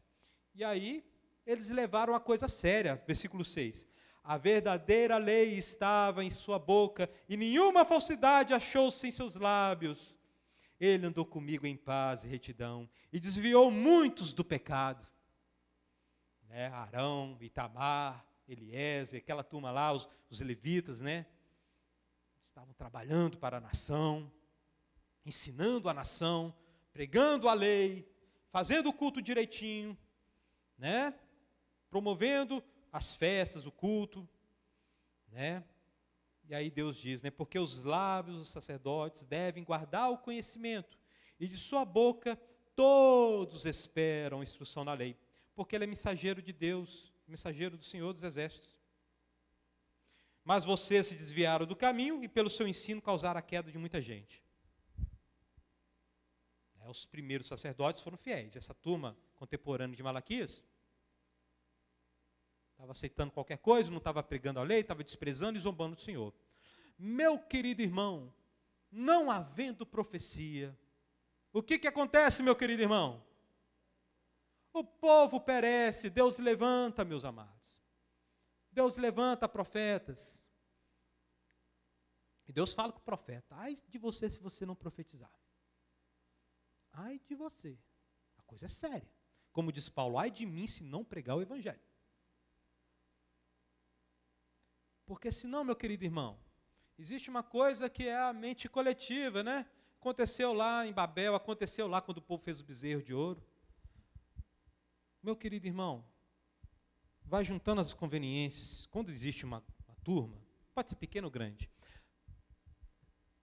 E aí eles levaram a coisa séria, versículo 6. A verdadeira lei estava em sua boca, e nenhuma falsidade achou-se em seus lábios. Ele andou comigo em paz e retidão e desviou muitos do pecado. Né? Arão, Itamar, Eliezer, aquela turma lá, os, os levitas, né? Estavam trabalhando para a nação, ensinando a nação, pregando a lei, fazendo o culto direitinho, né? Promovendo as festas, o culto, né? E aí Deus diz, né? Porque os lábios dos sacerdotes devem guardar o conhecimento, e de sua boca todos esperam instrução na lei, porque ele é mensageiro de Deus, mensageiro do Senhor dos Exércitos. Mas vocês se desviaram do caminho e, pelo seu ensino, causaram a queda de muita gente. É, os primeiros sacerdotes foram fiéis. Essa turma contemporânea de Malaquias Estava aceitando qualquer coisa, não estava pregando a lei, estava desprezando e zombando do Senhor. Meu querido irmão, não havendo profecia, o que, que acontece, meu querido irmão? O povo perece, Deus levanta, meus amados. Deus levanta profetas. E Deus fala com o profeta: ai de você se você não profetizar. Ai de você. A coisa é séria. Como diz Paulo: ai de mim se não pregar o evangelho. Porque senão, meu querido irmão, existe uma coisa que é a mente coletiva, né? Aconteceu lá em Babel, aconteceu lá quando o povo fez o bezerro de ouro. Meu querido irmão, vai juntando as conveniências. Quando existe uma, uma turma, pode ser pequeno ou grande,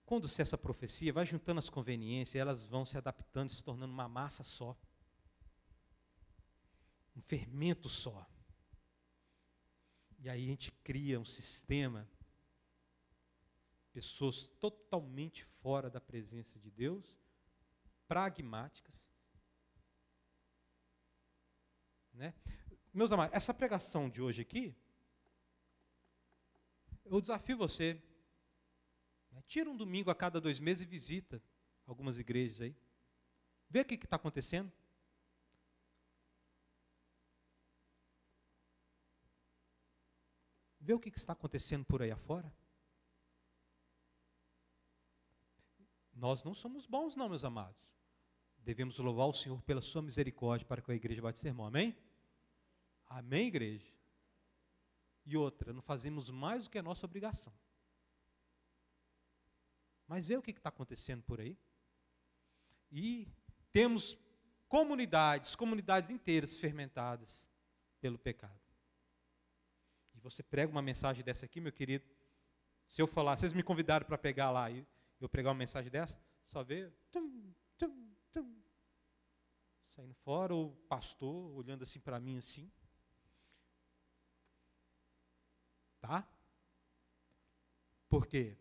quando se essa profecia, vai juntando as conveniências, elas vão se adaptando, se tornando uma massa só. Um fermento só. E aí a gente cria um sistema, pessoas totalmente fora da presença de Deus, pragmáticas. Né? Meus amados, essa pregação de hoje aqui, eu desafio você. Né? Tira um domingo a cada dois meses e visita algumas igrejas aí. Vê o que está acontecendo. Vê o que está acontecendo por aí afora. Nós não somos bons, não, meus amados. Devemos louvar o Senhor pela sua misericórdia para que a igreja bate sermão. Amém? Amém, igreja? E outra, não fazemos mais do que é nossa obrigação. Mas vê o que está acontecendo por aí. E temos comunidades, comunidades inteiras fermentadas pelo pecado e você prega uma mensagem dessa aqui, meu querido, se eu falar, vocês me convidaram para pegar lá e eu pregar uma mensagem dessa, só vê tum, tum, tum, saindo fora, o pastor olhando assim para mim assim. Tá? Por quê?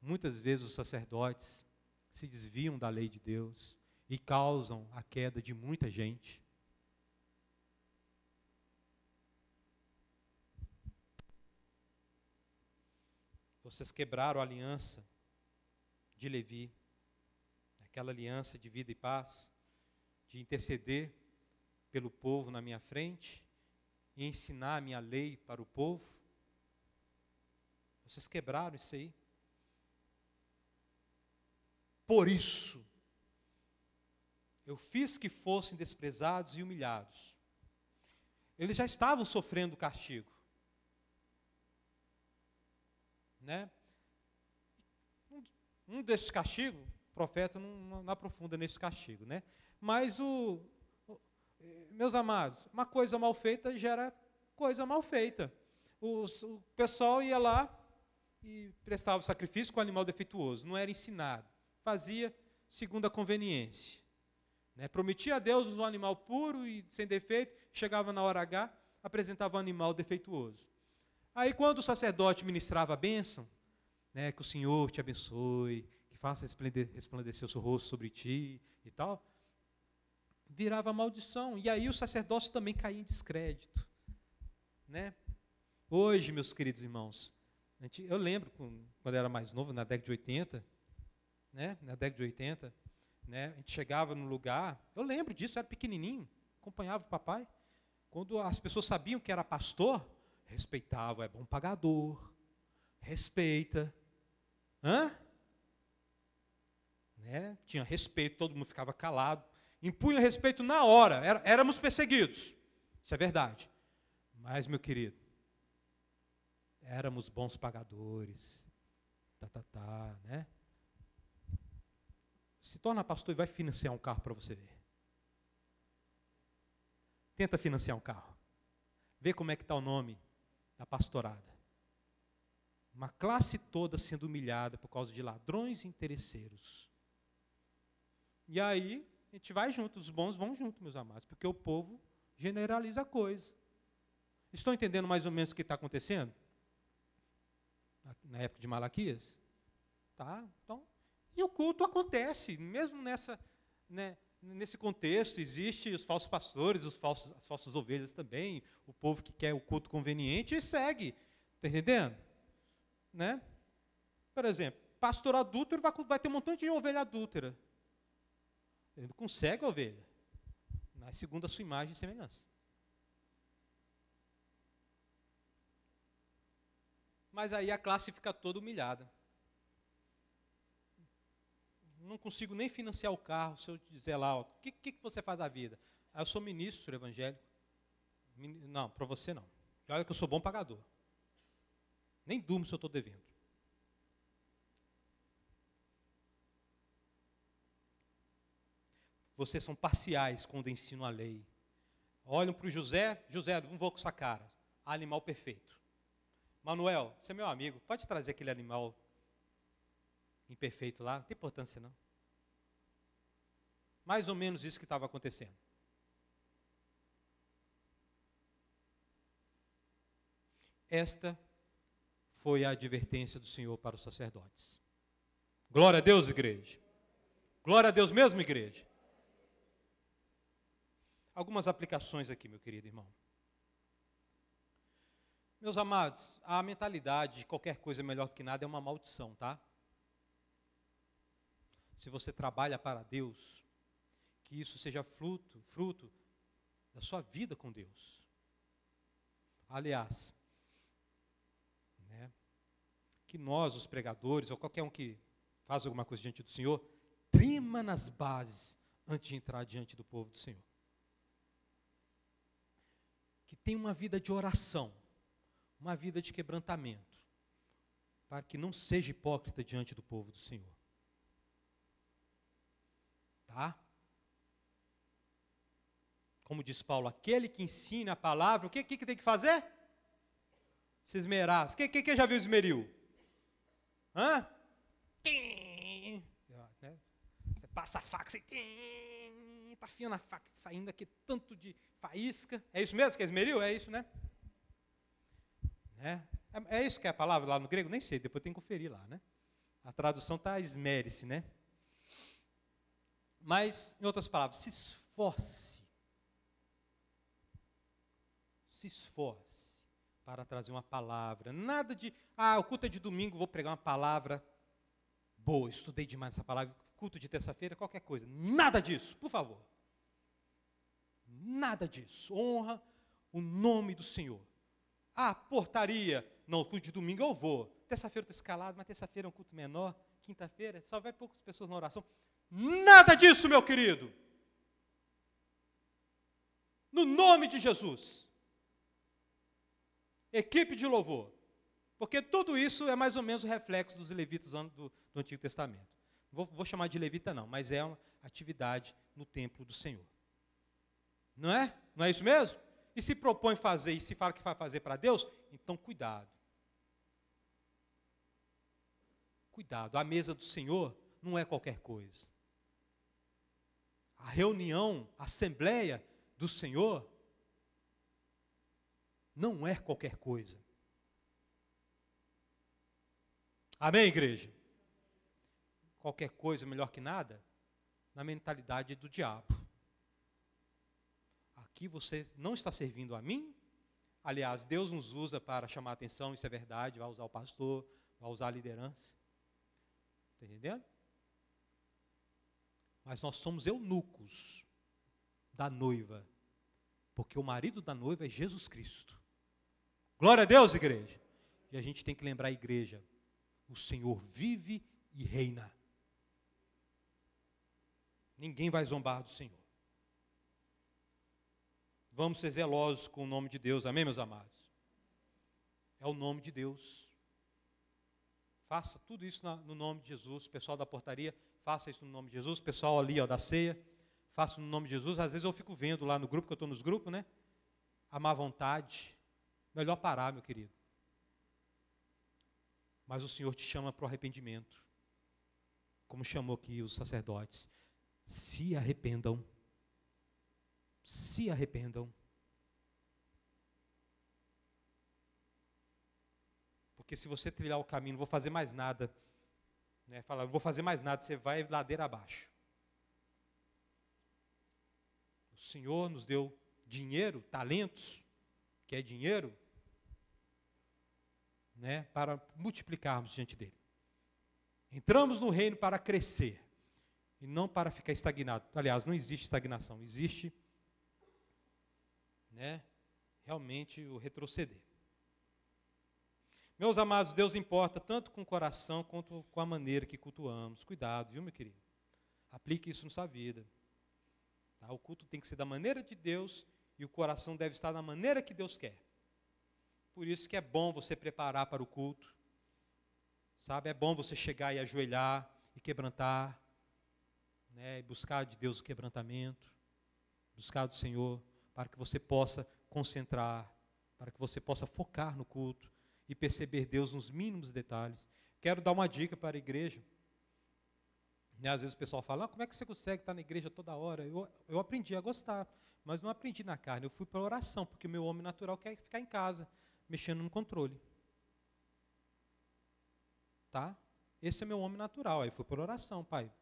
Muitas vezes os sacerdotes se desviam da lei de Deus e causam a queda de muita gente. Vocês quebraram a aliança de Levi, aquela aliança de vida e paz, de interceder pelo povo na minha frente e ensinar a minha lei para o povo. Vocês quebraram isso aí. Por isso, eu fiz que fossem desprezados e humilhados. Eles já estavam sofrendo castigo. Né? Um, desses castigos, o profeta não, não aprofunda nesse castigo. Né? Mas, o, o, eh, meus amados, uma coisa mal feita gera coisa mal feita. Os, o pessoal ia lá e prestava sacrifício com o animal defeituoso, não era ensinado. Fazia segundo a conveniência. Né? Prometia a Deus um animal puro e sem defeito, chegava na hora H, apresentava um animal defeituoso. Aí, quando o sacerdote ministrava a bênção, né, que o Senhor te abençoe, que faça resplandecer o seu rosto sobre ti e tal, virava maldição. E aí o sacerdócio também caía em descrédito. Né? Hoje, meus queridos irmãos, eu lembro quando eu era mais novo, na década de 80, né? na década de 80, né? a gente chegava num lugar, eu lembro disso, eu era pequenininho, acompanhava o papai, quando as pessoas sabiam que era pastor, Respeitável é bom pagador. Respeita. Hã? Né? Tinha respeito, todo mundo ficava calado. Impunha respeito na hora. Era, éramos perseguidos. Isso é verdade. Mas, meu querido, éramos bons pagadores. Tá, tá, tá, né? Se torna pastor e vai financiar um carro para você ver. Tenta financiar um carro. Vê como é que está o nome da pastorada. Uma classe toda sendo humilhada por causa de ladrões interesseiros. E aí, a gente vai junto, os bons vão junto, meus amados, porque o povo generaliza a coisa. Estão entendendo mais ou menos o que está acontecendo? Na época de Malaquias? Tá? Então, e o culto acontece, mesmo nessa, né, nesse contexto existe os falsos pastores, os falsos, as falsas ovelhas também, o povo que quer o culto conveniente e segue. Está entendendo? Né? Por exemplo, pastor adúltero vai, vai, ter um montão de ovelha adúltera. Ele não consegue a ovelha. Mas segundo a sua imagem e semelhança. Mas aí a classe fica toda humilhada não consigo nem financiar o carro se eu te dizer lá, o que, que, você faz da vida? Ah, eu sou ministro evangélico. Não, para você não. E olha que eu sou bom pagador. Nem durmo se eu estou devendo. Vocês são parciais quando ensino a lei. Olham para o José, José, não vou com essa cara. Animal perfeito. Manuel, você é meu amigo, pode trazer aquele animal imperfeito lá, não tem importância não. Mais ou menos isso que estava acontecendo. Esta foi a advertência do Senhor para os sacerdotes. Glória a Deus, igreja. Glória a Deus mesmo, igreja. Algumas aplicações aqui, meu querido irmão. Meus amados, a mentalidade de qualquer coisa melhor do que nada é uma maldição, tá? se você trabalha para Deus, que isso seja fruto, fruto da sua vida com Deus. Aliás, né, que nós, os pregadores, ou qualquer um que faz alguma coisa diante do Senhor, trema nas bases antes de entrar diante do povo do Senhor. Que tem uma vida de oração, uma vida de quebrantamento, para que não seja hipócrita diante do povo do Senhor. Tá? Como diz Paulo, aquele que ensina a palavra, o que, que, que tem que fazer? Se esmerar. Quem, que já viu esmeril? Hã? Quem? Né? Você passa a faca, você está afiando a faca, saindo aqui tanto de faísca. É isso mesmo que é esmeril? É isso, né? né? É, é isso que é a palavra lá no grego? Nem sei, depois tem que conferir lá, né? A tradução está esmerice, né? Mas, em outras palavras, se esforce. Se esforce para trazer uma palavra. Nada de, ah, o culto é de domingo, vou pregar uma palavra boa, estudei demais essa palavra. Culto de terça-feira, qualquer coisa. Nada disso, por favor. Nada disso. Honra o nome do Senhor. Ah, portaria. Não, culto de domingo eu vou. Terça-feira eu estou escalado, mas terça-feira é um culto menor. Quinta-feira só vai poucas pessoas na oração. Nada disso, meu querido. No nome de Jesus. Equipe de louvor. Porque tudo isso é mais ou menos o reflexo dos levitas do, do Antigo Testamento. Vou, vou chamar de levita, não, mas é uma atividade no templo do Senhor. Não é? Não é isso mesmo? E se propõe fazer e se fala que vai fazer para Deus, então cuidado. Cuidado, a mesa do Senhor não é qualquer coisa a reunião, a assembleia do Senhor, não é qualquer coisa. Amém, igreja? Qualquer coisa melhor que nada, na mentalidade do diabo. Aqui você não está servindo a mim. Aliás, Deus nos usa para chamar atenção, isso é verdade, vai usar o pastor, vai usar a liderança. Está entendendo? mas nós somos eunucos da noiva, porque o marido da noiva é Jesus Cristo. Glória a Deus, igreja. E a gente tem que lembrar a igreja: o Senhor vive e reina. Ninguém vai zombar do Senhor. Vamos ser zelosos com o nome de Deus, amém, meus amados? É o nome de Deus. Faça tudo isso na, no nome de Jesus, pessoal da portaria. Faça isso no nome de Jesus. Pessoal ali ó, da ceia, faça no nome de Jesus. Às vezes eu fico vendo lá no grupo, que eu estou nos grupos, né? A má vontade. Melhor parar, meu querido. Mas o Senhor te chama para o arrependimento. Como chamou aqui os sacerdotes. Se arrependam. Se arrependam. Porque se você trilhar o caminho, não vou fazer mais nada né? Fala, vou fazer mais nada, você vai ladeira abaixo. O Senhor nos deu dinheiro, talentos, que é dinheiro, né, para multiplicarmos diante dele. Entramos no reino para crescer e não para ficar estagnado. Aliás, não existe estagnação, existe né, realmente o retroceder. Meus amados, Deus importa tanto com o coração quanto com a maneira que cultuamos. Cuidado, viu, meu querido? Aplique isso na sua vida. Tá? O culto tem que ser da maneira de Deus e o coração deve estar da maneira que Deus quer. Por isso que é bom você preparar para o culto. Sabe, é bom você chegar e ajoelhar e quebrantar, né, e buscar de Deus o quebrantamento, buscar do Senhor para que você possa concentrar, para que você possa focar no culto, e perceber Deus nos mínimos detalhes. Quero dar uma dica para a igreja. Né, às vezes o pessoal fala, ah, como é que você consegue estar na igreja toda hora? Eu, eu aprendi a gostar, mas não aprendi na carne. Eu fui para a oração, porque o meu homem natural quer ficar em casa, mexendo no controle. Tá? Esse é meu homem natural. Aí fui para a oração, pai.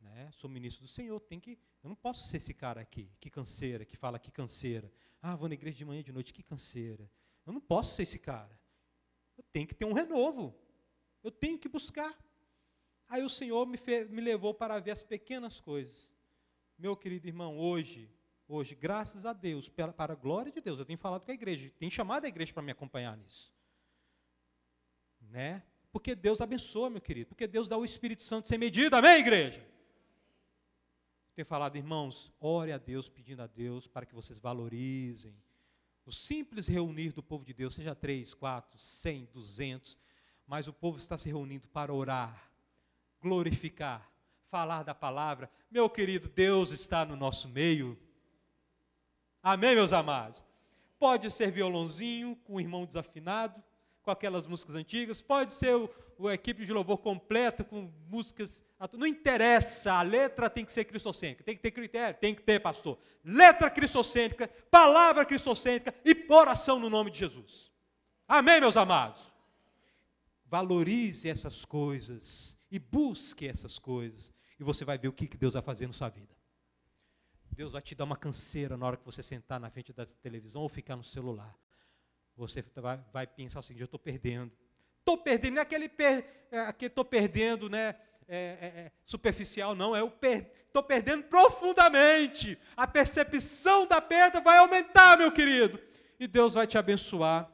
Né? Sou ministro do Senhor, tem que. Eu não posso ser esse cara aqui, que canseira, que fala que canseira. Ah, vou na igreja de manhã e de noite, que canseira. Eu não posso ser esse cara. Eu tenho que ter um renovo. Eu tenho que buscar. Aí o Senhor me, me levou para ver as pequenas coisas. Meu querido irmão, hoje, hoje, graças a Deus, para, para a glória de Deus, eu tenho falado com a igreja, tenho chamado a igreja para me acompanhar nisso. Né? Porque Deus abençoa, meu querido. Porque Deus dá o Espírito Santo sem medida. Amém, igreja? Tenho falado, irmãos, ore a Deus pedindo a Deus para que vocês valorizem o simples reunir do povo de Deus, seja 3, 4, 100, 200, mas o povo está se reunindo para orar, glorificar, falar da palavra. Meu querido, Deus está no nosso meio. Amém, meus amados? Pode ser violãozinho com o irmão desafinado, com aquelas músicas antigas, pode ser o, o equipe de louvor completa com músicas. Não interessa, a letra tem que ser cristocêntrica, tem que ter critério, tem que ter, pastor. Letra cristocêntrica, palavra cristocêntrica e oração no nome de Jesus. Amém, meus amados? Valorize essas coisas e busque essas coisas, e você vai ver o que, que Deus vai fazer na sua vida. Deus vai te dar uma canseira na hora que você sentar na frente da televisão ou ficar no celular você tá, vai, vai pensar o seguinte: eu estou perdendo. Estou perdendo, não é aquele per, é, estou perdendo, né? É, é, é, superficial, não, é o estou per, perdendo profundamente. A percepção da perda vai aumentar, meu querido. E Deus vai te abençoar.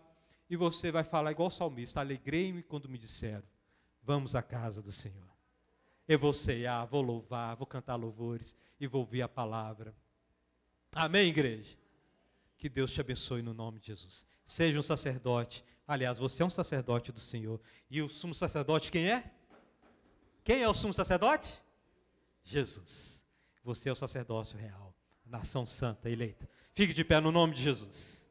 E você vai falar igual o salmista: Alegrei-me quando me disseram, vamos à casa do Senhor. Eu vou ceiar, vou louvar, vou cantar louvores e vou ouvir a palavra. Amém, igreja? Que Deus te abençoe no nome de Jesus seja um sacerdote. Aliás, você é um sacerdote do Senhor. E o sumo sacerdote quem é? Quem é o sumo sacerdote? Jesus. Você é o sacerdócio real, nação santa eleita. Fique de pé no nome de Jesus.